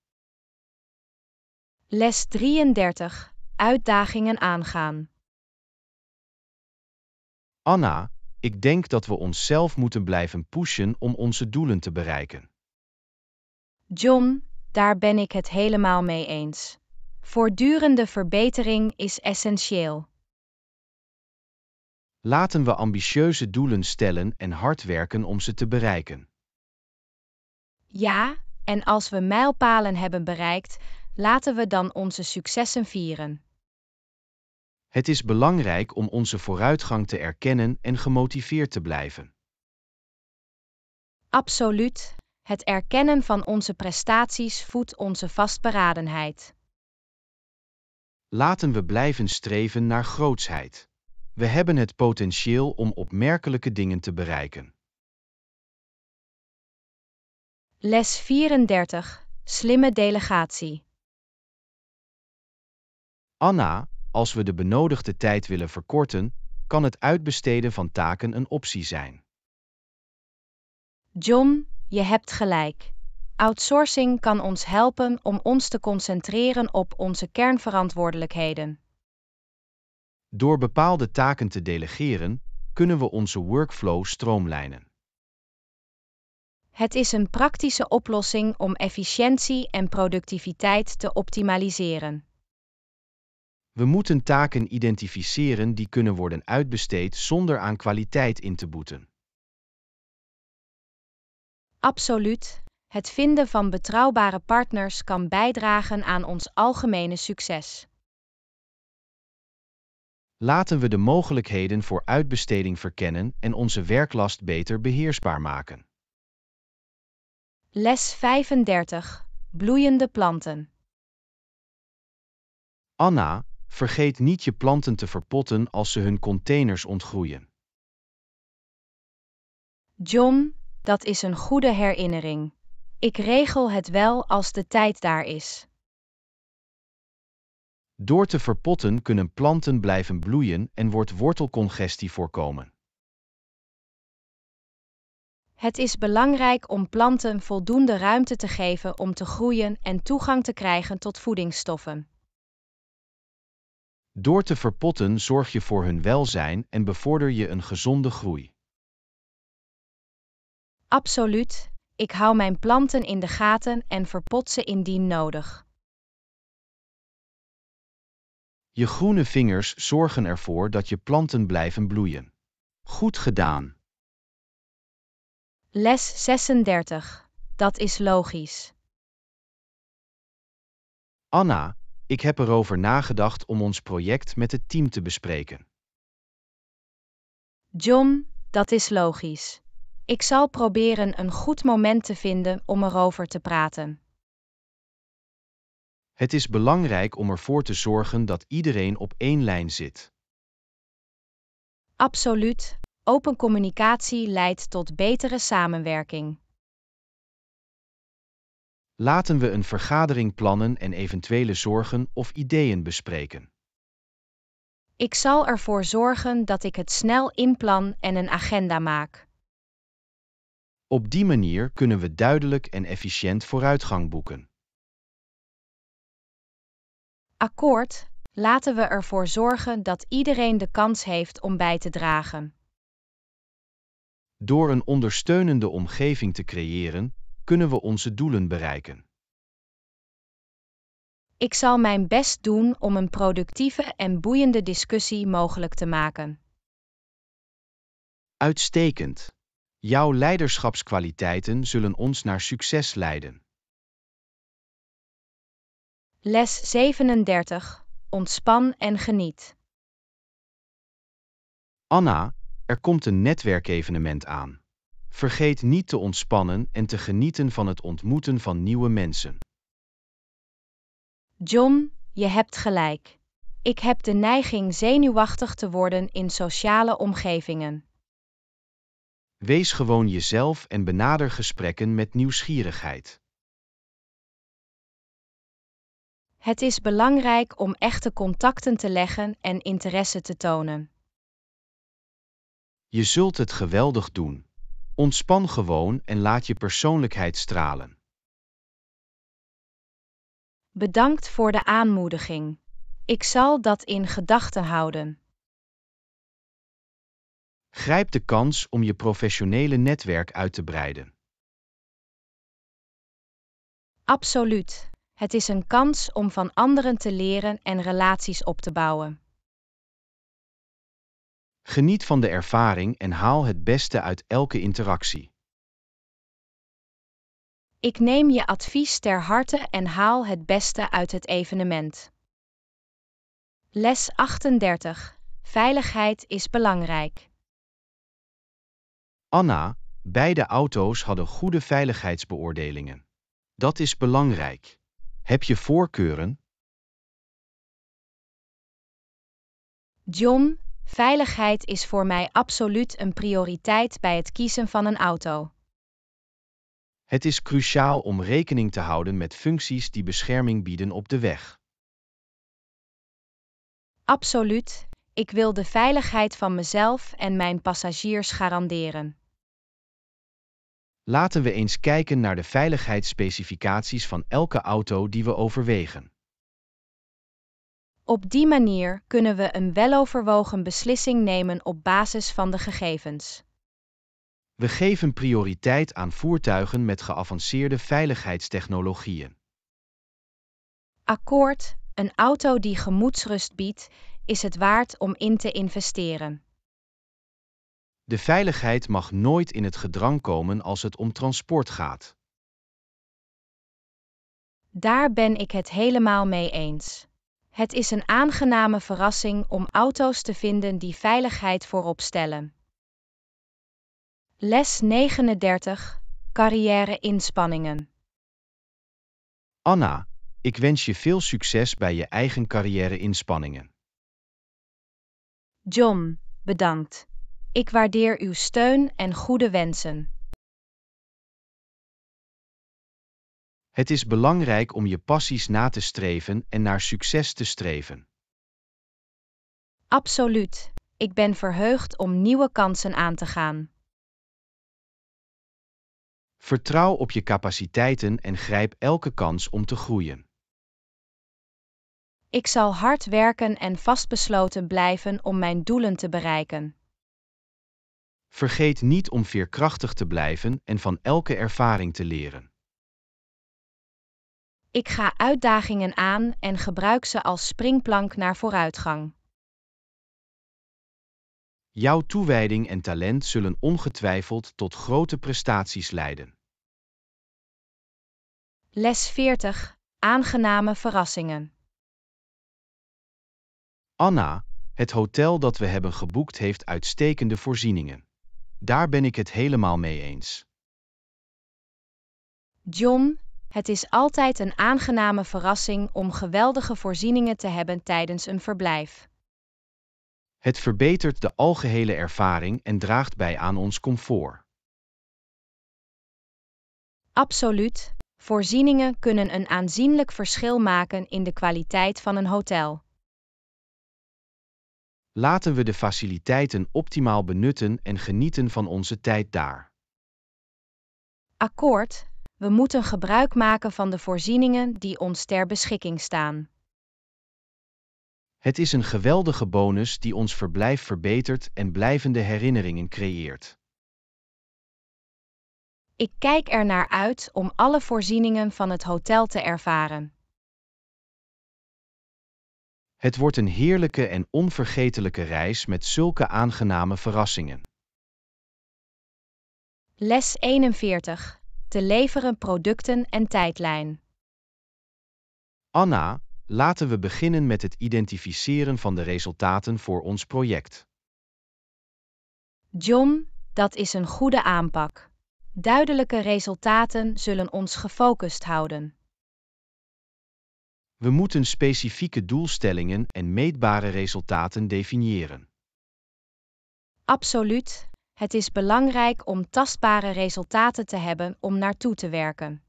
Les 33. Uitdagingen aangaan. Anna, ik denk dat we onszelf moeten blijven pushen om onze doelen te bereiken. John, daar ben ik het helemaal mee eens. Voortdurende verbetering is essentieel. Laten we ambitieuze doelen stellen en hard werken om ze te bereiken. Ja, en als we mijlpalen hebben bereikt, laten we dan onze successen vieren. Het is belangrijk om onze vooruitgang te erkennen en gemotiveerd te blijven. Absoluut, het erkennen van onze prestaties voedt onze vastberadenheid. Laten we blijven streven naar grootsheid we hebben het potentieel om opmerkelijke dingen te bereiken. Les 34. Slimme delegatie. Anna, als we de benodigde tijd willen verkorten, kan het uitbesteden van taken een optie zijn. John, je hebt gelijk. Outsourcing kan ons helpen om ons te concentreren op onze kernverantwoordelijkheden. Door bepaalde taken te delegeren, kunnen we onze workflow stroomlijnen. Het is een praktische oplossing om efficiëntie en productiviteit te optimaliseren. We moeten taken identificeren die kunnen worden uitbesteed zonder aan kwaliteit in te boeten. Absoluut. Het vinden van betrouwbare partners kan bijdragen aan ons algemene succes. Laten we de mogelijkheden voor uitbesteding verkennen en onze werklast beter beheersbaar maken. Les 35. Bloeiende planten. Anna, vergeet niet je planten te verpotten als ze hun containers ontgroeien. John, dat is een goede herinnering. Ik regel het wel als de tijd daar is. Door te verpotten kunnen planten blijven bloeien en wordt wortelcongestie voorkomen. Het is belangrijk om planten voldoende ruimte te geven om te groeien en toegang te krijgen tot voedingsstoffen. Door te verpotten zorg je voor hun welzijn en bevorder je een gezonde groei. Absoluut, ik hou mijn planten in de gaten en verpot ze indien nodig. Je groene vingers zorgen ervoor dat je planten blijven bloeien. Goed gedaan. Les 36. Dat is logisch. Anna, ik heb erover nagedacht om ons project met het team te bespreken. John, dat is logisch. Ik zal proberen een goed moment te vinden om erover te praten. Het is belangrijk om ervoor te zorgen dat iedereen op één lijn zit. Absoluut. Open communicatie leidt tot betere samenwerking. Laten we een vergadering plannen en eventuele zorgen of ideeën bespreken. Ik zal ervoor zorgen dat ik het snel inplan en een agenda maak. Op die manier kunnen we duidelijk en efficiënt vooruitgang boeken akkoord, laten we ervoor zorgen dat iedereen de kans heeft om bij te dragen. Door een ondersteunende omgeving te creëren, kunnen we onze doelen bereiken. Ik zal mijn best doen om een productieve en boeiende discussie mogelijk te maken. Uitstekend. Jouw leiderschapskwaliteiten zullen ons naar succes leiden. Les 37. Ontspan en geniet. Anna, er komt een netwerkevenement aan. Vergeet niet te ontspannen en te genieten van het ontmoeten van nieuwe mensen. John, je hebt gelijk. Ik heb de neiging zenuwachtig te worden in sociale omgevingen. Wees gewoon jezelf en benader gesprekken met nieuwsgierigheid. Het is belangrijk om echte contacten te leggen en interesse te tonen. Je zult het geweldig doen. Ontspan gewoon en laat je persoonlijkheid stralen. Bedankt voor de aanmoediging. Ik zal dat in gedachten houden. Grijp de kans om je professionele netwerk uit te breiden. Absoluut. Het is een kans om van anderen te leren en relaties op te bouwen. Geniet van de ervaring en haal het beste uit elke interactie. Ik neem je advies ter harte en haal het beste uit het evenement. Les 38. Veiligheid is belangrijk. Anna, beide auto's hadden goede veiligheidsbeoordelingen. Dat is belangrijk. Heb je voorkeuren? John, veiligheid is voor mij absoluut een prioriteit bij het kiezen van een auto. Het is cruciaal om rekening te houden met functies die bescherming bieden op de weg. Absoluut, ik wil de veiligheid van mezelf en mijn passagiers garanderen. Laten we eens kijken naar de veiligheidsspecificaties van elke auto die we overwegen. Op die manier kunnen we een weloverwogen beslissing nemen op basis van de gegevens. We geven prioriteit aan voertuigen met geavanceerde veiligheidstechnologieën. Akkoord, een auto die gemoedsrust biedt, is het waard om in te investeren. De veiligheid mag nooit in het gedrang komen als het om transport gaat. Daar ben ik het helemaal mee eens. Het is een aangename verrassing om auto's te vinden die veiligheid voorop stellen. Les 39: Carrière-inspanningen. Anna, ik wens je veel succes bij je eigen carrière-inspanningen. John, bedankt. Ik waardeer uw steun en goede wensen. Het is belangrijk om je passies na te streven en naar succes te streven. Absoluut. Ik ben verheugd om nieuwe kansen aan te gaan. Vertrouw op je capaciteiten en grijp elke kans om te groeien. Ik zal hard werken en vastbesloten blijven om mijn doelen te bereiken. Vergeet niet om veerkrachtig te blijven en van elke ervaring te leren. Ik ga uitdagingen aan en gebruik ze als springplank naar vooruitgang. Jouw toewijding en talent zullen ongetwijfeld tot grote prestaties leiden. Les 40. Aangename verrassingen. Anna, het hotel dat we hebben geboekt heeft uitstekende voorzieningen. Daar ben ik het helemaal mee eens. John, het is altijd een aangename verrassing om geweldige voorzieningen te hebben tijdens een verblijf. Het verbetert de algehele ervaring en draagt bij aan ons comfort. Absoluut, voorzieningen kunnen een aanzienlijk verschil maken in de kwaliteit van een hotel. Laten we de faciliteiten optimaal benutten en genieten van onze tijd daar. Akkoord, we moeten gebruik maken van de voorzieningen die ons ter beschikking staan. Het is een geweldige bonus die ons verblijf verbetert en blijvende herinneringen creëert. Ik kijk er naar uit om alle voorzieningen van het hotel te ervaren. Het wordt een heerlijke en onvergetelijke reis met zulke aangename verrassingen. Les 41. Te leveren producten en tijdlijn. Anna, laten we beginnen met het identificeren van de resultaten voor ons project. John, dat is een goede aanpak. Duidelijke resultaten zullen ons gefocust houden. We moeten specifieke doelstellingen en meetbare resultaten definiëren. Absoluut. Het is belangrijk om tastbare resultaten te hebben om naartoe te werken.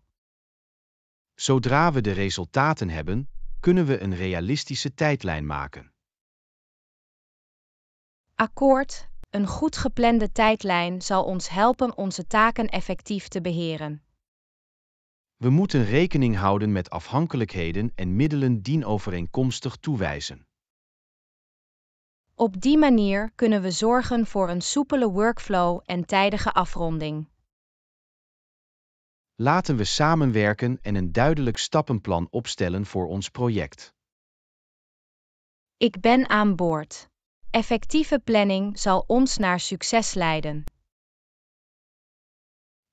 Zodra we de resultaten hebben, kunnen we een realistische tijdlijn maken. Akkoord, een goed geplande tijdlijn zal ons helpen onze taken effectief te beheren. We moeten rekening houden met afhankelijkheden en middelen dienovereenkomstig toewijzen. Op die manier kunnen we zorgen voor een soepele workflow en tijdige afronding. Laten we samenwerken en een duidelijk stappenplan opstellen voor ons project. Ik ben aan boord. Effectieve planning zal ons naar succes leiden.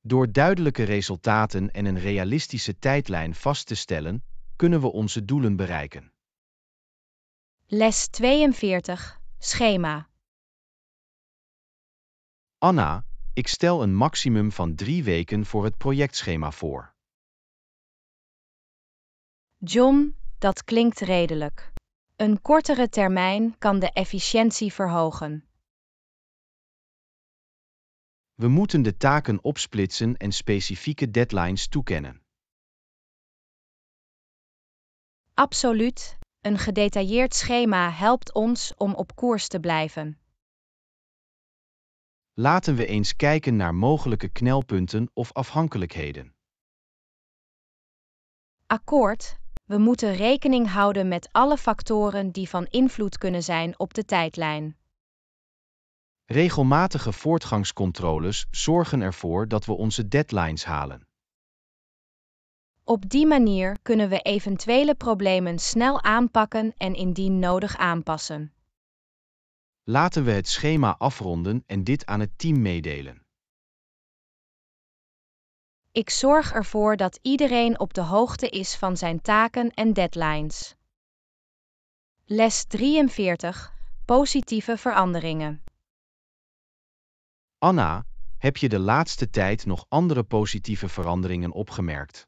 Door duidelijke resultaten en een realistische tijdlijn vast te stellen, kunnen we onze doelen bereiken. Les 42. Schema. Anna, ik stel een maximum van drie weken voor het projectschema voor. John, dat klinkt redelijk. Een kortere termijn kan de efficiëntie verhogen. We moeten de taken opsplitsen en specifieke deadlines toekennen. Absoluut, een gedetailleerd schema helpt ons om op koers te blijven. Laten we eens kijken naar mogelijke knelpunten of afhankelijkheden. Akkoord, we moeten rekening houden met alle factoren die van invloed kunnen zijn op de tijdlijn. Regelmatige voortgangscontroles zorgen ervoor dat we onze deadlines halen. Op die manier kunnen we eventuele problemen snel aanpakken en indien nodig aanpassen. Laten we het schema afronden en dit aan het team meedelen. Ik zorg ervoor dat iedereen op de hoogte is van zijn taken en deadlines. Les 43: Positieve veranderingen. Anna, heb je de laatste tijd nog andere positieve veranderingen opgemerkt?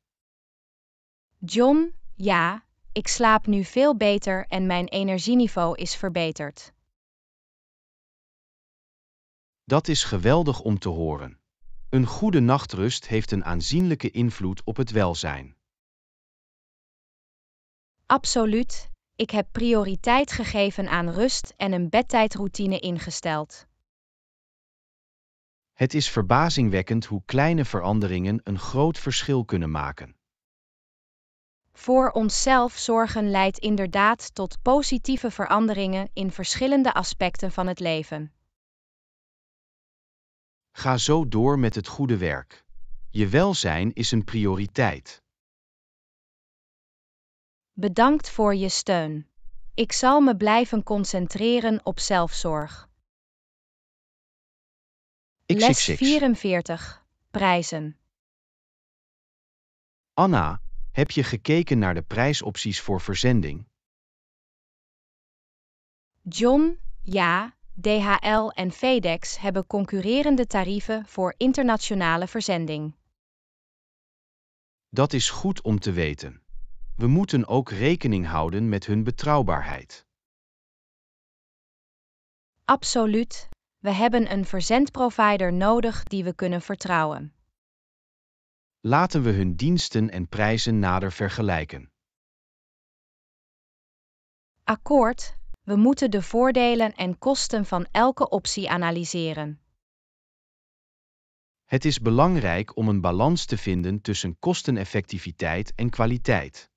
John, ja, ik slaap nu veel beter en mijn energieniveau is verbeterd. Dat is geweldig om te horen. Een goede nachtrust heeft een aanzienlijke invloed op het welzijn. Absoluut, ik heb prioriteit gegeven aan rust en een bedtijdroutine ingesteld. Het is verbazingwekkend hoe kleine veranderingen een groot verschil kunnen maken. Voor onszelf zorgen leidt inderdaad tot positieve veranderingen in verschillende aspecten van het leven. Ga zo door met het goede werk. Je welzijn is een prioriteit. Bedankt voor je steun. Ik zal me blijven concentreren op zelfzorg. Les 44. Prijzen. Anna, heb je gekeken naar de prijsopties voor verzending? John, ja, DHL en FedEx hebben concurrerende tarieven voor internationale verzending. Dat is goed om te weten. We moeten ook rekening houden met hun betrouwbaarheid. Absoluut, we hebben een verzendprovider nodig die we kunnen vertrouwen. Laten we hun diensten en prijzen nader vergelijken. Akkoord, we moeten de voordelen en kosten van elke optie analyseren. Het is belangrijk om een balans te vinden tussen kosteneffectiviteit en kwaliteit.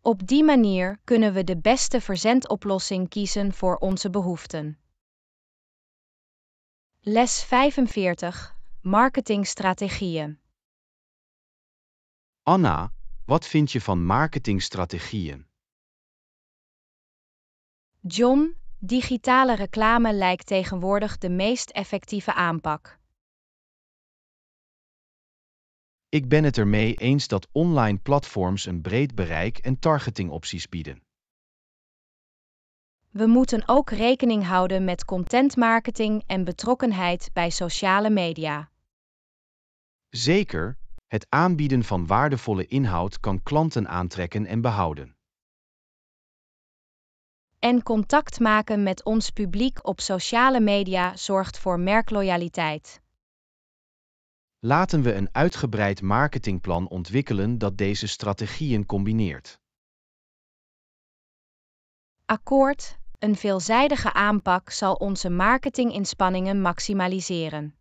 Op die manier kunnen we de beste verzendoplossing kiezen voor onze behoeften. Les 45 Marketingstrategieën. Anna, wat vind je van marketingstrategieën? John, digitale reclame lijkt tegenwoordig de meest effectieve aanpak. Ik ben het ermee eens dat online platforms een breed bereik en targetingopties bieden. We moeten ook rekening houden met content marketing en betrokkenheid bij sociale media. Zeker, het aanbieden van waardevolle inhoud kan klanten aantrekken en behouden. En contact maken met ons publiek op sociale media zorgt voor merkloyaliteit. Laten we een uitgebreid marketingplan ontwikkelen dat deze strategieën combineert. Akkoord, een veelzijdige aanpak zal onze marketinginspanningen maximaliseren.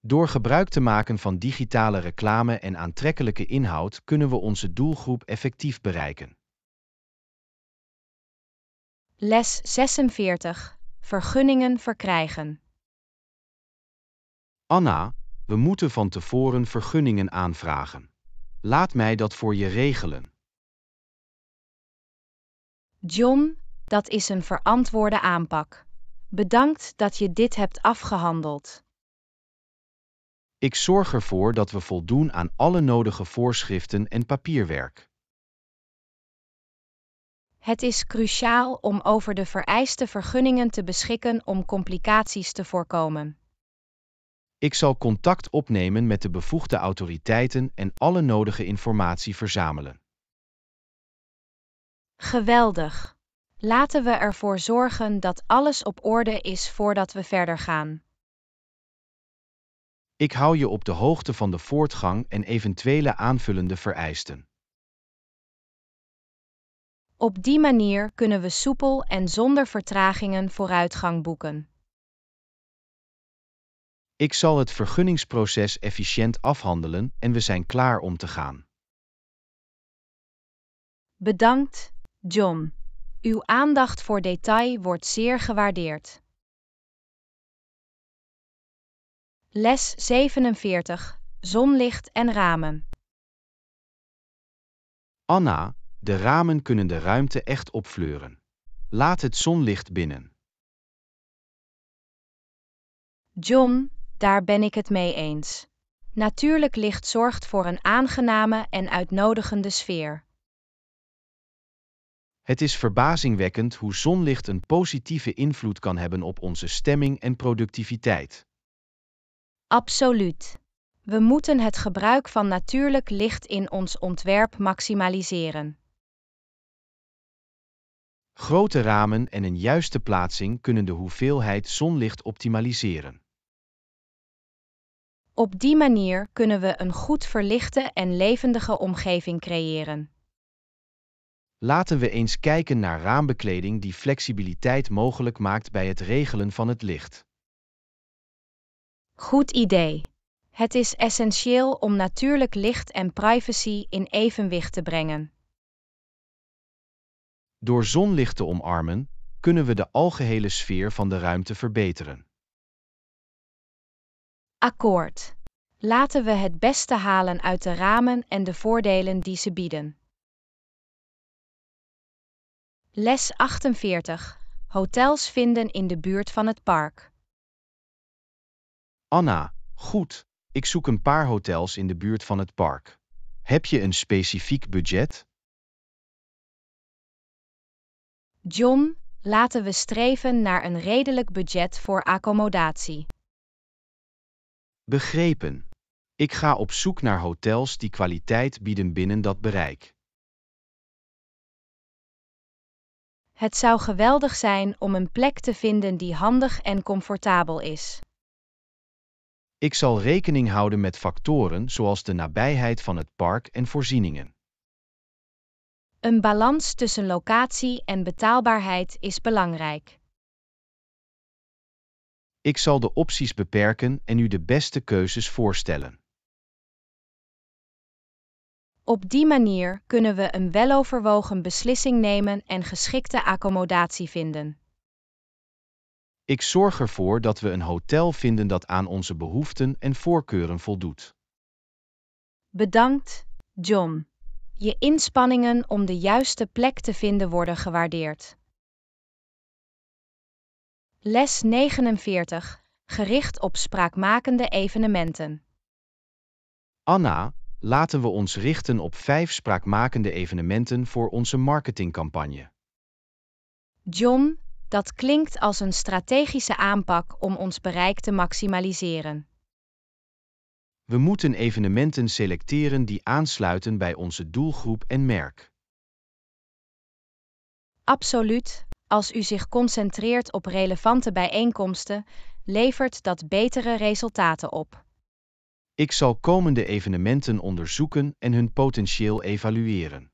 Door gebruik te maken van digitale reclame en aantrekkelijke inhoud kunnen we onze doelgroep effectief bereiken. Les 46. Vergunningen verkrijgen. Anna, we moeten van tevoren vergunningen aanvragen. Laat mij dat voor je regelen. John, dat is een verantwoorde aanpak. Bedankt dat je dit hebt afgehandeld. Ik zorg ervoor dat we voldoen aan alle nodige voorschriften en papierwerk. Het is cruciaal om over de vereiste vergunningen te beschikken om complicaties te voorkomen. Ik zal contact opnemen met de bevoegde autoriteiten en alle nodige informatie verzamelen. Geweldig! Laten we ervoor zorgen dat alles op orde is voordat we verder gaan. Ik hou je op de hoogte van de voortgang en eventuele aanvullende vereisten. Op die manier kunnen we soepel en zonder vertragingen vooruitgang boeken. Ik zal het vergunningsproces efficiënt afhandelen en we zijn klaar om te gaan. Bedankt, John. Uw aandacht voor detail wordt zeer gewaardeerd. Les 47. Zonlicht en ramen. Anna, de ramen kunnen de ruimte echt opfleuren. Laat het zonlicht binnen. John, daar ben ik het mee eens. Natuurlijk licht zorgt voor een aangename en uitnodigende sfeer. Het is verbazingwekkend hoe zonlicht een positieve invloed kan hebben op onze stemming en productiviteit. Absoluut. We moeten het gebruik van natuurlijk licht in ons ontwerp maximaliseren. Grote ramen en een juiste plaatsing kunnen de hoeveelheid zonlicht optimaliseren. Op die manier kunnen we een goed verlichte en levendige omgeving creëren. Laten we eens kijken naar raambekleding die flexibiliteit mogelijk maakt bij het regelen van het licht. Goed idee. Het is essentieel om natuurlijk licht en privacy in evenwicht te brengen. Door zonlicht te omarmen, kunnen we de algehele sfeer van de ruimte verbeteren. Akkoord. Laten we het beste halen uit de ramen en de voordelen die ze bieden. Les 48. Hotels vinden in de buurt van het park. Anna, goed, ik zoek een paar hotels in de buurt van het park. Heb je een specifiek budget? John, laten we streven naar een redelijk budget voor accommodatie. Begrepen. Ik ga op zoek naar hotels die kwaliteit bieden binnen dat bereik. Het zou geweldig zijn om een plek te vinden die handig en comfortabel is. Ik zal rekening houden met factoren zoals de nabijheid van het park en voorzieningen. Een balans tussen locatie en betaalbaarheid is belangrijk. Ik zal de opties beperken en u de beste keuzes voorstellen. Op die manier kunnen we een weloverwogen beslissing nemen en geschikte accommodatie vinden. Ik zorg ervoor dat we een hotel vinden dat aan onze behoeften en voorkeuren voldoet. Bedankt, John. Je inspanningen om de juiste plek te vinden worden gewaardeerd. Les 49, gericht op spraakmakende evenementen. Anna, laten we ons richten op vijf spraakmakende evenementen voor onze marketingcampagne. John, dat klinkt als een strategische aanpak om ons bereik te maximaliseren. We moeten evenementen selecteren die aansluiten bij onze doelgroep en merk. Absoluut, als u zich concentreert op relevante bijeenkomsten, levert dat betere resultaten op. Ik zal komende evenementen onderzoeken en hun potentieel evalueren.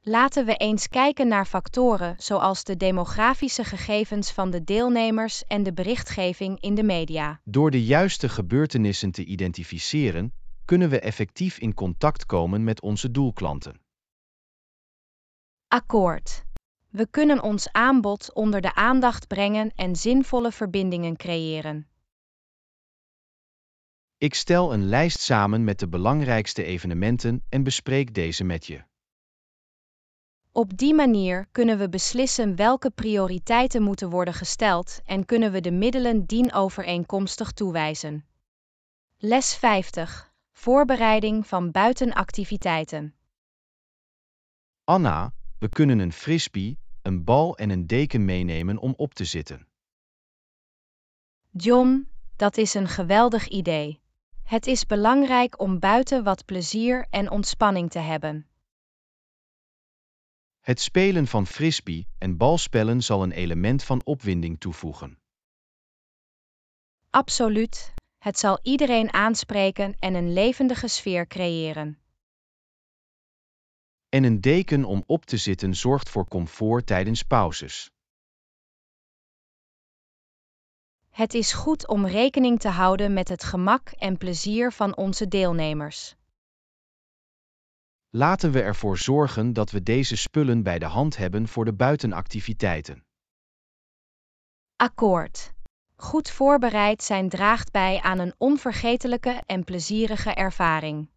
Laten we eens kijken naar factoren zoals de demografische gegevens van de deelnemers en de berichtgeving in de media. Door de juiste gebeurtenissen te identificeren, kunnen we effectief in contact komen met onze doelklanten. Akkoord. We kunnen ons aanbod onder de aandacht brengen en zinvolle verbindingen creëren. Ik stel een lijst samen met de belangrijkste evenementen en bespreek deze met je. Op die manier kunnen we beslissen welke prioriteiten moeten worden gesteld en kunnen we de middelen dienovereenkomstig toewijzen. Les 50. Voorbereiding van buitenactiviteiten. Anna, we kunnen een frisbee, een bal en een deken meenemen om op te zitten. John, dat is een geweldig idee. Het is belangrijk om buiten wat plezier en ontspanning te hebben. Het spelen van frisbee en balspellen zal een element van opwinding toevoegen. Absoluut, het zal iedereen aanspreken en een levendige sfeer creëren. En een deken om op te zitten zorgt voor comfort tijdens pauzes. Het is goed om rekening te houden met het gemak en plezier van onze deelnemers. Laten we ervoor zorgen dat we deze spullen bij de hand hebben voor de buitenactiviteiten. Akkoord. Goed voorbereid zijn draagt bij aan een onvergetelijke en plezierige ervaring.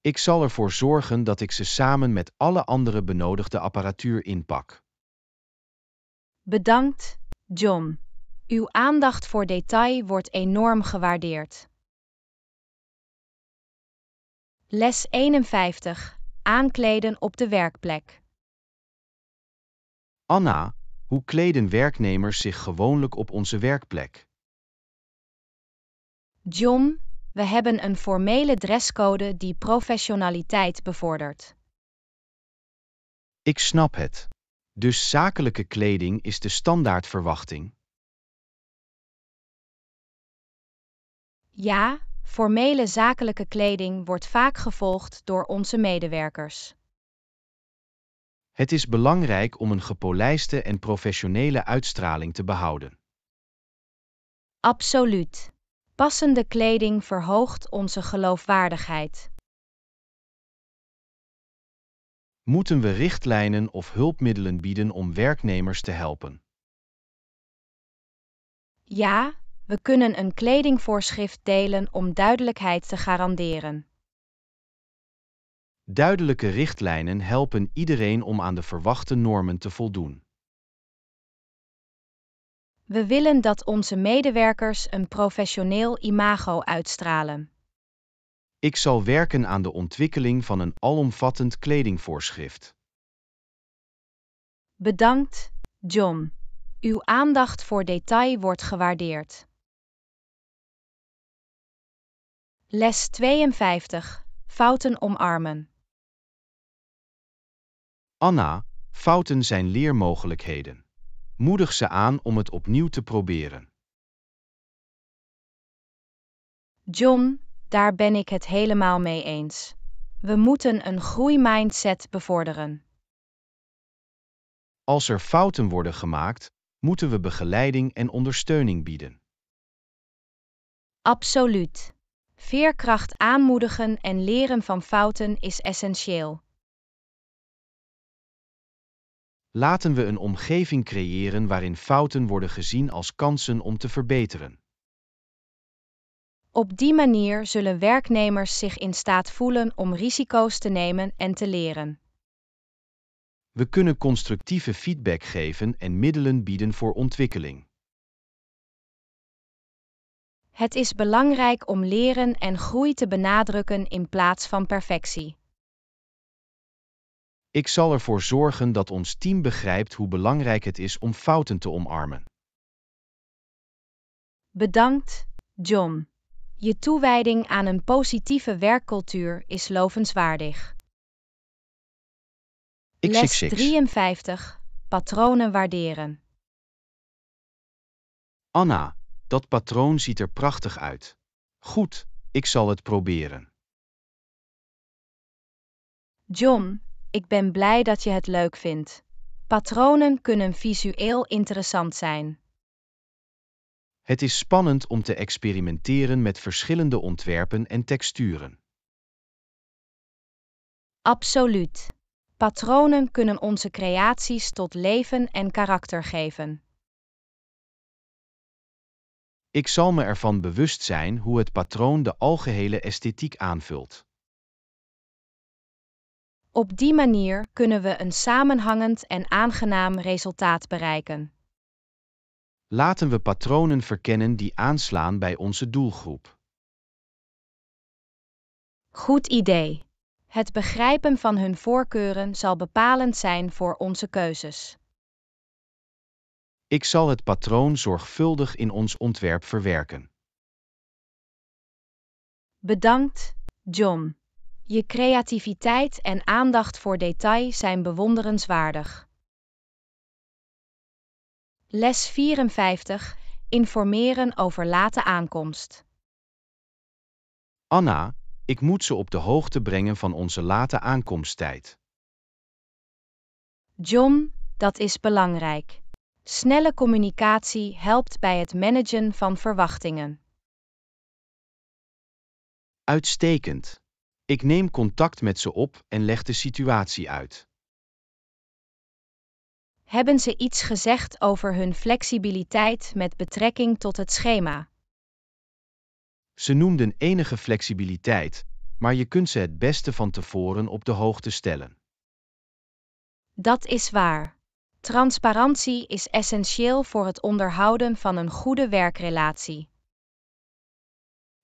Ik zal ervoor zorgen dat ik ze samen met alle andere benodigde apparatuur inpak. Bedankt, John. Uw aandacht voor detail wordt enorm gewaardeerd. Les 51. Aankleden op de werkplek. Anna, hoe kleden werknemers zich gewoonlijk op onze werkplek? John, we hebben een formele dresscode die professionaliteit bevordert. Ik snap het. Dus zakelijke kleding is de standaardverwachting. Ja, formele zakelijke kleding wordt vaak gevolgd door onze medewerkers. Het is belangrijk om een gepolijste en professionele uitstraling te behouden. Absoluut. Passende kleding verhoogt onze geloofwaardigheid. moeten we richtlijnen of hulpmiddelen bieden om werknemers te helpen. Ja, we kunnen een kledingvoorschrift delen om duidelijkheid te garanderen. Duidelijke richtlijnen helpen iedereen om aan de verwachte normen te voldoen. We willen dat onze medewerkers een professioneel imago uitstralen. Ik zal werken aan de ontwikkeling van een alomvattend kledingvoorschrift. Bedankt, John. Uw aandacht voor detail wordt gewaardeerd. Les 52. Fouten omarmen. Anna, fouten zijn leermogelijkheden. Moedig ze aan om het opnieuw te proberen. John, daar ben ik het helemaal mee eens. We moeten een groeimindset bevorderen. Als er fouten worden gemaakt, moeten we begeleiding en ondersteuning bieden. Absoluut. Veerkracht aanmoedigen en leren van fouten is essentieel. Laten we een omgeving creëren waarin fouten worden gezien als kansen om te verbeteren. Op die manier zullen werknemers zich in staat voelen om risico's te nemen en te leren. We kunnen constructieve feedback geven en middelen bieden voor ontwikkeling. Het is belangrijk om leren en groei te benadrukken in plaats van perfectie. Ik zal ervoor zorgen dat ons team begrijpt hoe belangrijk het is om fouten te omarmen. Bedankt, John. Je toewijding aan een positieve werkcultuur is lovenswaardig. Les 53. Patronen waarderen. Anna, dat patroon ziet er prachtig uit. Goed, ik zal het proberen. John, ik ben blij dat je het leuk vindt. Patronen kunnen visueel interessant zijn. Het is spannend om te experimenteren met verschillende ontwerpen en texturen. Absoluut. Patronen kunnen onze creaties tot leven en karakter geven. Ik zal me ervan bewust zijn hoe het patroon de algehele esthetiek aanvult. Op die manier kunnen we een samenhangend en aangenaam resultaat bereiken. Laten we patronen verkennen die aanslaan bij onze doelgroep. Goed idee. Het begrijpen van hun voorkeuren zal bepalend zijn voor onze keuzes. Ik zal het patroon zorgvuldig in ons ontwerp verwerken. Bedankt, John. Je creativiteit en aandacht voor detail zijn bewonderenswaardig. Les 54. Informeren over late aankomst. Anna, ik moet ze op de hoogte brengen van onze late aankomsttijd. John, dat is belangrijk. Snelle communicatie helpt bij het managen van verwachtingen. Uitstekend. Ik neem contact met ze op en leg de situatie uit hebben ze iets gezegd over hun flexibiliteit met betrekking tot het schema. Ze noemden enige flexibiliteit, maar je kunt ze het beste van tevoren op de hoogte stellen. Dat is waar. Transparantie is essentieel voor het onderhouden van een goede werkrelatie.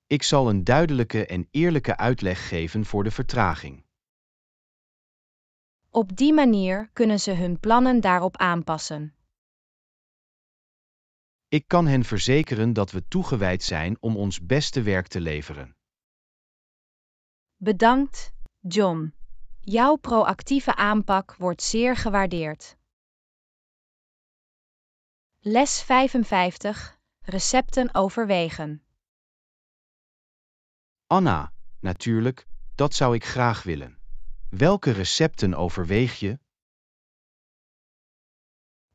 Ik zal een duidelijke en eerlijke uitleg geven voor de vertraging. Op die manier kunnen ze hun plannen daarop aanpassen. Ik kan hen verzekeren dat we toegewijd zijn om ons beste werk te leveren. Bedankt, John. Jouw proactieve aanpak wordt zeer gewaardeerd. Les 55: Recepten overwegen. Anna, natuurlijk, dat zou ik graag willen. Welke recepten overweeg je?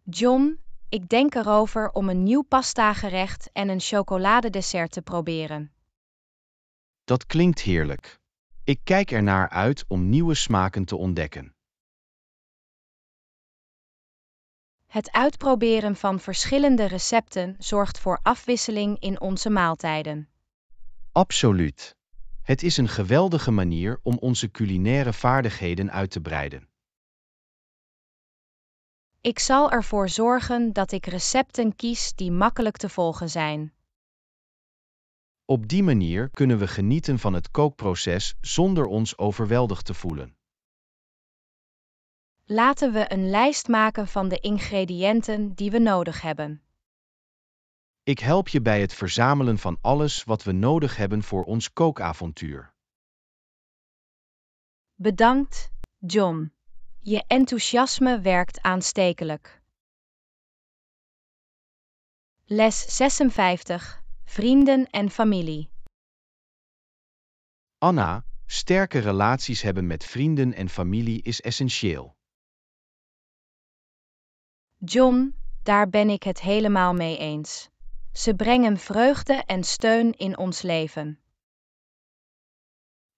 John, ik denk erover om een nieuw pastagerecht en een chocoladedessert te proberen. Dat klinkt heerlijk. Ik kijk ernaar uit om nieuwe smaken te ontdekken. Het uitproberen van verschillende recepten zorgt voor afwisseling in onze maaltijden. Absoluut. Het is een geweldige manier om onze culinaire vaardigheden uit te breiden. Ik zal ervoor zorgen dat ik recepten kies die makkelijk te volgen zijn. Op die manier kunnen we genieten van het kookproces zonder ons overweldigd te voelen. Laten we een lijst maken van de ingrediënten die we nodig hebben. Ik help je bij het verzamelen van alles wat we nodig hebben voor ons kookavontuur. Bedankt, John. Je enthousiasme werkt aanstekelijk. Les 56. Vrienden en familie. Anna, sterke relaties hebben met vrienden en familie is essentieel. John, daar ben ik het helemaal mee eens. Ze brengen vreugde en steun in ons leven.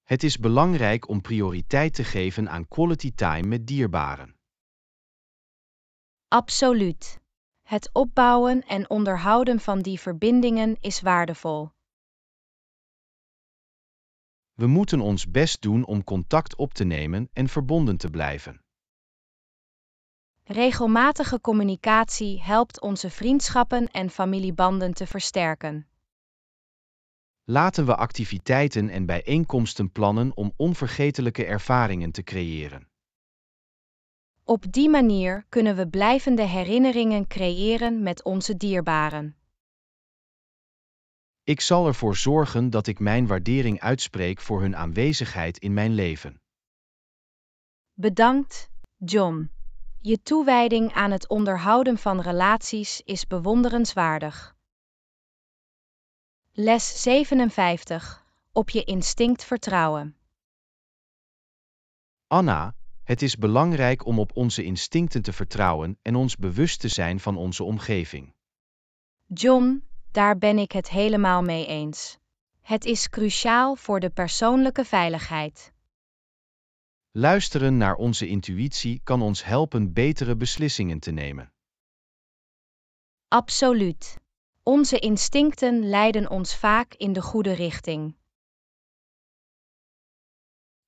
Het is belangrijk om prioriteit te geven aan quality time met dierbaren. Absoluut. Het opbouwen en onderhouden van die verbindingen is waardevol. We moeten ons best doen om contact op te nemen en verbonden te blijven. Regelmatige communicatie helpt onze vriendschappen en familiebanden te versterken. Laten we activiteiten en bijeenkomsten plannen om onvergetelijke ervaringen te creëren. Op die manier kunnen we blijvende herinneringen creëren met onze dierbaren. Ik zal ervoor zorgen dat ik mijn waardering uitspreek voor hun aanwezigheid in mijn leven. Bedankt, John. Je toewijding aan het onderhouden van relaties is bewonderenswaardig. Les 57. Op je instinct vertrouwen. Anna, het is belangrijk om op onze instincten te vertrouwen en ons bewust te zijn van onze omgeving. John, daar ben ik het helemaal mee eens. Het is cruciaal voor de persoonlijke veiligheid. Luisteren naar onze intuïtie kan ons helpen betere beslissingen te nemen. Absoluut. Onze instincten leiden ons vaak in de goede richting.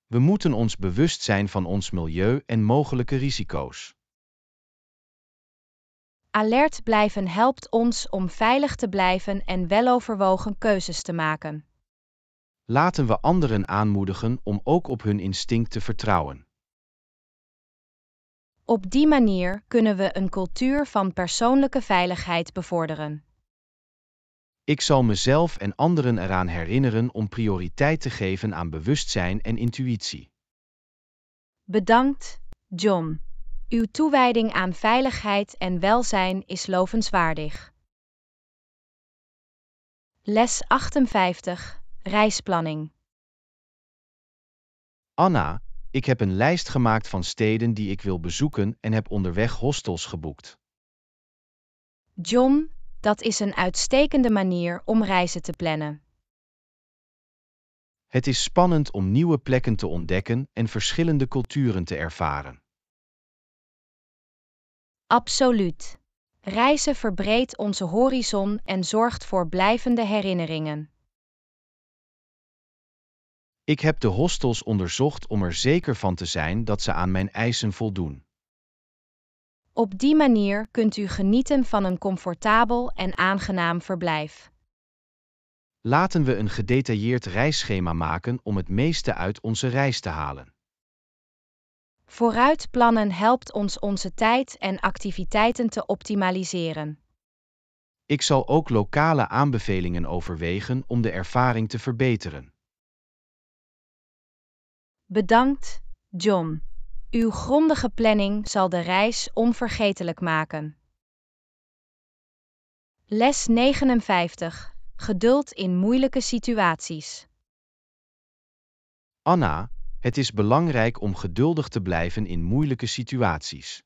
We moeten ons bewust zijn van ons milieu en mogelijke risico's. Alert blijven helpt ons om veilig te blijven en weloverwogen keuzes te maken laten we anderen aanmoedigen om ook op hun instinct te vertrouwen. Op die manier kunnen we een cultuur van persoonlijke veiligheid bevorderen. Ik zal mezelf en anderen eraan herinneren om prioriteit te geven aan bewustzijn en intuïtie. Bedankt, John. Uw toewijding aan veiligheid en welzijn is lovenswaardig. Les 58 Reisplanning. Anna, ik heb een lijst gemaakt van steden die ik wil bezoeken en heb onderweg hostels geboekt. John, dat is een uitstekende manier om reizen te plannen. Het is spannend om nieuwe plekken te ontdekken en verschillende culturen te ervaren. Absoluut. Reizen verbreedt onze horizon en zorgt voor blijvende herinneringen. Ik heb de hostels onderzocht om er zeker van te zijn dat ze aan mijn eisen voldoen. Op die manier kunt u genieten van een comfortabel en aangenaam verblijf. Laten we een gedetailleerd reisschema maken om het meeste uit onze reis te halen. Vooruitplannen helpt ons onze tijd en activiteiten te optimaliseren. Ik zal ook lokale aanbevelingen overwegen om de ervaring te verbeteren. Bedankt, John. Uw grondige planning zal de reis onvergetelijk maken. Les 59. Geduld in moeilijke situaties. Anna, het is belangrijk om geduldig te blijven in moeilijke situaties.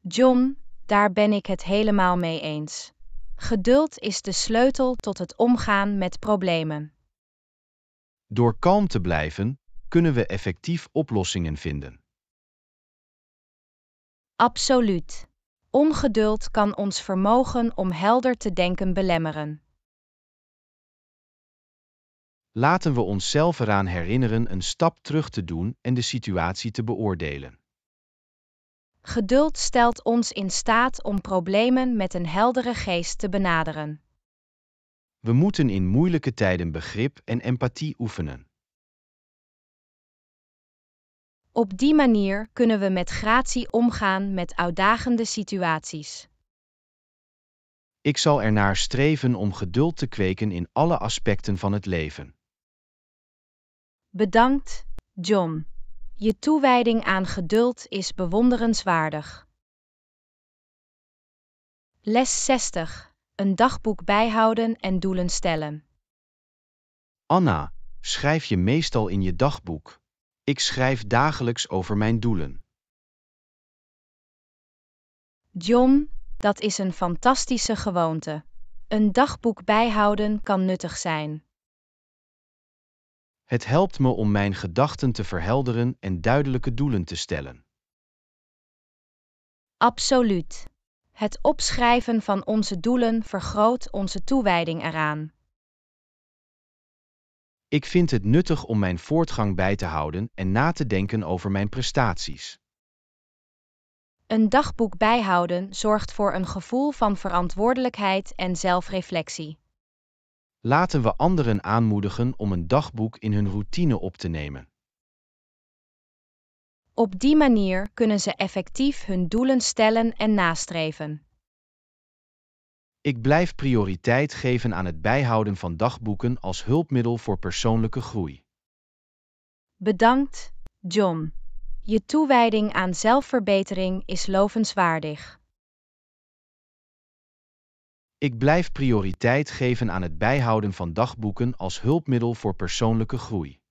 John, daar ben ik het helemaal mee eens. Geduld is de sleutel tot het omgaan met problemen. Door kalm te blijven kunnen we effectief oplossingen vinden. Absoluut. Ongeduld kan ons vermogen om helder te denken belemmeren. Laten we onszelf eraan herinneren een stap terug te doen en de situatie te beoordelen. Geduld stelt ons in staat om problemen met een heldere geest te benaderen. We moeten in moeilijke tijden begrip en empathie oefenen. Op die manier kunnen we met gratie omgaan met uitdagende situaties. Ik zal ernaar streven om geduld te kweken in alle aspecten van het leven. Bedankt, John. Je toewijding aan geduld is bewonderenswaardig. Les 60. Een dagboek bijhouden en doelen stellen. Anna, schrijf je meestal in je dagboek. Ik schrijf dagelijks over mijn doelen. John, dat is een fantastische gewoonte. Een dagboek bijhouden kan nuttig zijn. Het helpt me om mijn gedachten te verhelderen en duidelijke doelen te stellen. Absoluut. Het opschrijven van onze doelen vergroot onze toewijding eraan. Ik vind het nuttig om mijn voortgang bij te houden en na te denken over mijn prestaties. Een dagboek bijhouden zorgt voor een gevoel van verantwoordelijkheid en zelfreflectie. Laten we anderen aanmoedigen om een dagboek in hun routine op te nemen. Op die manier kunnen ze effectief hun doelen stellen en nastreven. Ik blijf prioriteit geven aan het bijhouden van dagboeken als hulpmiddel voor persoonlijke groei. Bedankt, John. Je toewijding aan zelfverbetering is lovenswaardig. Ik blijf prioriteit geven aan het bijhouden van dagboeken als hulpmiddel voor persoonlijke groei.